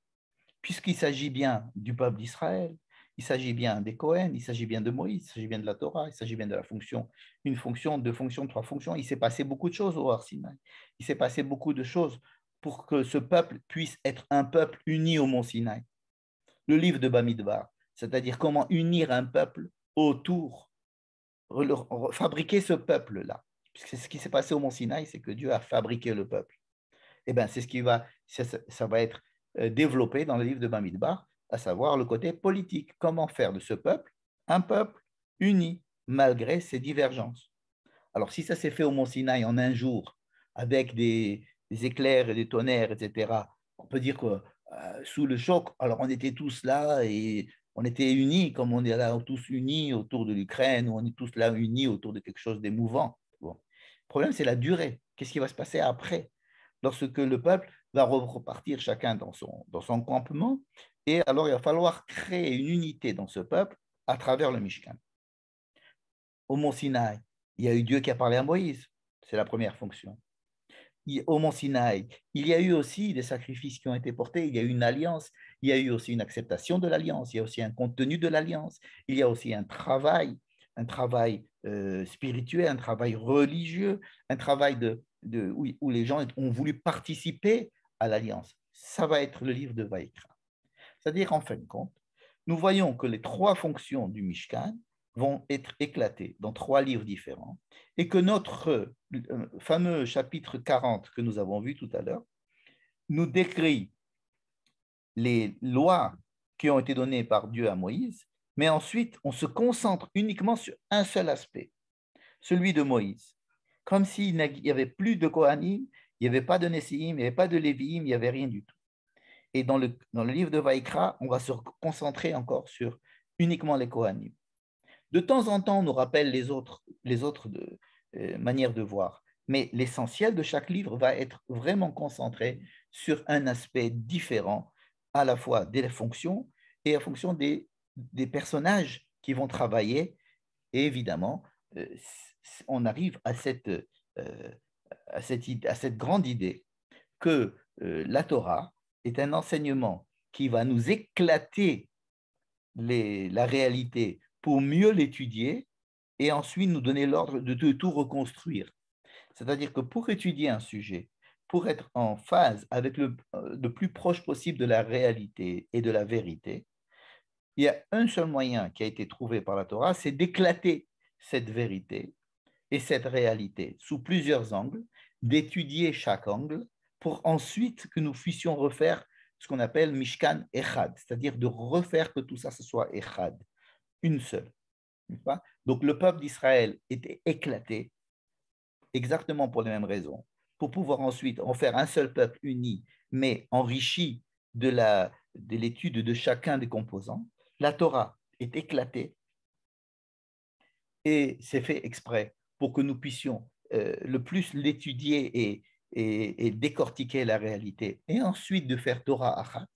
puisqu'il s'agit bien du peuple d'Israël, il s'agit bien des Cohen, il s'agit bien de Moïse, il s'agit bien de la Torah, il s'agit bien de la fonction, une fonction, deux fonctions, trois fonctions. Il s'est passé beaucoup de choses au Mont Sinaï. Il s'est passé beaucoup de choses pour que ce peuple puisse être un peuple uni au Mont Sinaï. Le livre de Bamidbar, c'est-à-dire comment unir un peuple autour, fabriquer ce peuple-là. Puisque ce qui s'est passé au Mont Sinaï, c'est que Dieu a fabriqué le peuple. Eh bien, c'est ce qui va, ça va être euh, développé dans le livre de Bamidbar, à savoir le côté politique. Comment faire de ce peuple un peuple uni malgré ses divergences Alors, si ça s'est fait au Mont Sinaï en un jour, avec des, éclairs et des tonnerres, etc., on peut dire que euh, sous le choc, alors on était tous là et on était unis, comme on est là tous unis autour de l'Ukraine, ou on est tous là unis autour de quelque chose d'émouvant. Le problème, c'est la durée. Qu'est-ce qui va se passer après Lorsque le peuple va repartir chacun dans son, dans son campement, et alors il va falloir créer une unité dans ce peuple à travers le Mishkan. Au mont Sinaï, il y a eu Dieu qui a parlé à Moïse, c'est la première fonction. Au mont Sinaï, il y a eu aussi des sacrifices qui ont été portés, il y a eu une alliance, il y a eu aussi une acceptation de l'alliance, il y a aussi un contenu de l'alliance, il y a aussi un travail, un travail euh, spirituel, un travail religieux, un travail de, de, où, les gens ont voulu participer à l'alliance. Ça va être le livre de Vaïkra. C'est-à-dire, en fin de compte, nous voyons que les trois fonctions du Mishkan vont être éclatées dans trois livres différents et que notre euh, fameux chapitre 40 que nous avons vu tout à l'heure nous décrit les lois qui ont été données par Dieu à Moïse, mais ensuite on se concentre uniquement sur un seul aspect, celui de Moïse, comme s'il n'y avait plus de Kohanim il n'y avait pas de Nessim, il n'y avait pas de Lévi'im, il n'y avait rien du tout. Et dans le, dans le livre de Vaikra, on va se concentrer encore sur uniquement les Kohanim. De temps en temps, on nous rappelle les autres, les autres de, euh, manières de voir, mais l'essentiel de chaque livre va être vraiment concentré sur un aspect différent, à la fois des fonctions et à fonction des, des personnages qui vont travailler. Et évidemment, euh, on arrive à cette, euh, à cette, grande idée que euh, la Torah est un enseignement qui va nous éclater les, la réalité pour mieux l'étudier et ensuite nous donner l'ordre de, tout reconstruire. C'est-à-dire que pour étudier un sujet, pour être en phase avec le, euh, le plus proche possible de la réalité et de la vérité, il y a un seul moyen qui a été trouvé par la Torah, c'est d'éclater cette vérité et cette réalité sous plusieurs angles d'étudier chaque angle pour ensuite que nous puissions refaire ce qu'on appelle Mishkan Echad, c'est-à-dire de refaire que tout ça, ce soit Echad, une seule. Donc le peuple d'Israël était éclaté, exactement pour les mêmes raisons, pour pouvoir ensuite en faire un seul peuple uni, mais enrichi de l'étude de, de chacun des composants. La Torah est éclatée et c'est fait exprès pour que nous puissions euh, le plus l'étudier et, décortiquer la réalité, et ensuite de faire Torah Achat.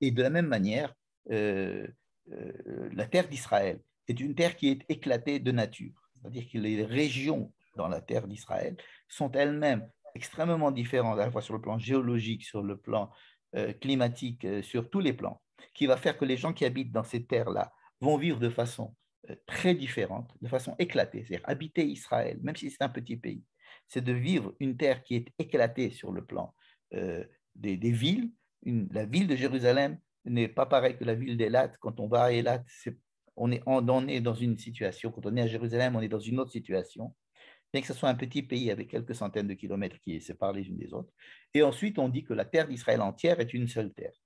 Et de la même manière, euh, euh, la terre d'Israël est une terre qui est éclatée de nature, c'est-à-dire que les régions dans la terre d'Israël sont elles-mêmes extrêmement différentes, à la fois sur le plan géologique, sur le plan climatique, sur tous les plans, qui va faire que les gens qui habitent dans ces terres-là vont vivre de façon euh, très différente, de façon éclatée. C'est-à-dire habiter Israël, même si c'est un petit pays, c'est de vivre une terre qui est éclatée sur le plan euh, des, villes. la ville de Jérusalem n'est pas pareille que la ville d'Elat. Quand on va à Elat, on, est, est dans une situation. Quand on est à Jérusalem, on est dans une autre situation. Bien que ce soit un petit pays avec quelques centaines de kilomètres qui séparent les unes des autres. Et ensuite, on dit que la terre d'Israël entière est une seule terre.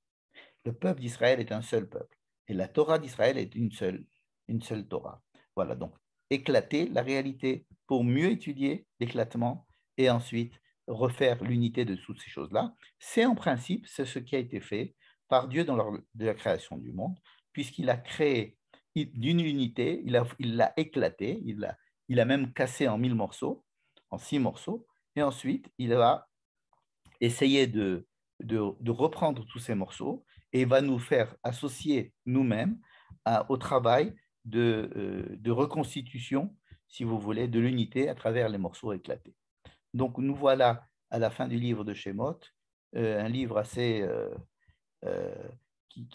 Le peuple d'Israël est un seul peuple. Et la Torah d'Israël est une seule une seule Torah. Voilà, donc éclater la réalité pour mieux étudier l'éclatement et ensuite refaire l'unité de toutes ces choses-là. C'est en principe c'est ce qui a été fait par Dieu dans de la création du monde, puisqu'il a créé d'une unité, il l'a il éclaté, il l'a il a même cassé en mille morceaux, en six morceaux, et ensuite il va essayer de, de, de reprendre tous ces morceaux et va nous faire associer nous-mêmes au travail euh, de, reconstitution, si vous voulez, de l'unité à travers les morceaux éclatés. Donc nous voilà à la fin du livre de Shemot, euh, un livre assez, euh, qui,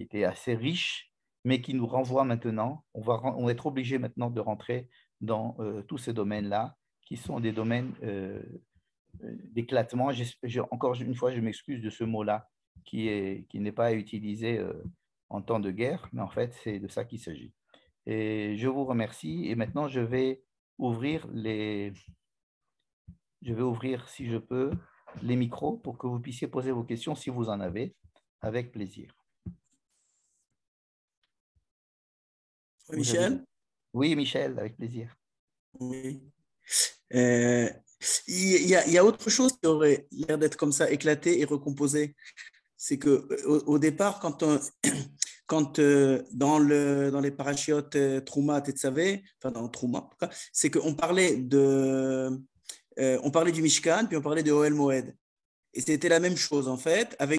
était assez riche, mais qui nous renvoie maintenant, on va, on être obligé maintenant de rentrer dans tous ces domaines-là, qui sont des domaines d'éclatement. Encore une fois, je m'excuse de ce mot-là qui n'est qui pas utilisé en temps de guerre, mais en fait, c'est de ça qu'il s'agit. Et je vous remercie. Et maintenant, je vais ouvrir les. Je vais ouvrir, si je peux, les micros pour que vous puissiez poser vos questions si vous en avez, avec plaisir. Michel Oui, Michel, avec plaisir. Oui. Euh, il y, y, a autre chose qui aurait l'air d'être comme ça, éclaté et recomposée c'est que euh, au, départ, quand, quand euh, dans, le, dans les parachutes euh, Trouma, savez enfin dans Trouma, c'est qu'on parlait de, on parlait du Mishkan, puis on parlait de Oel Moed. Et c'était la même chose en fait, avec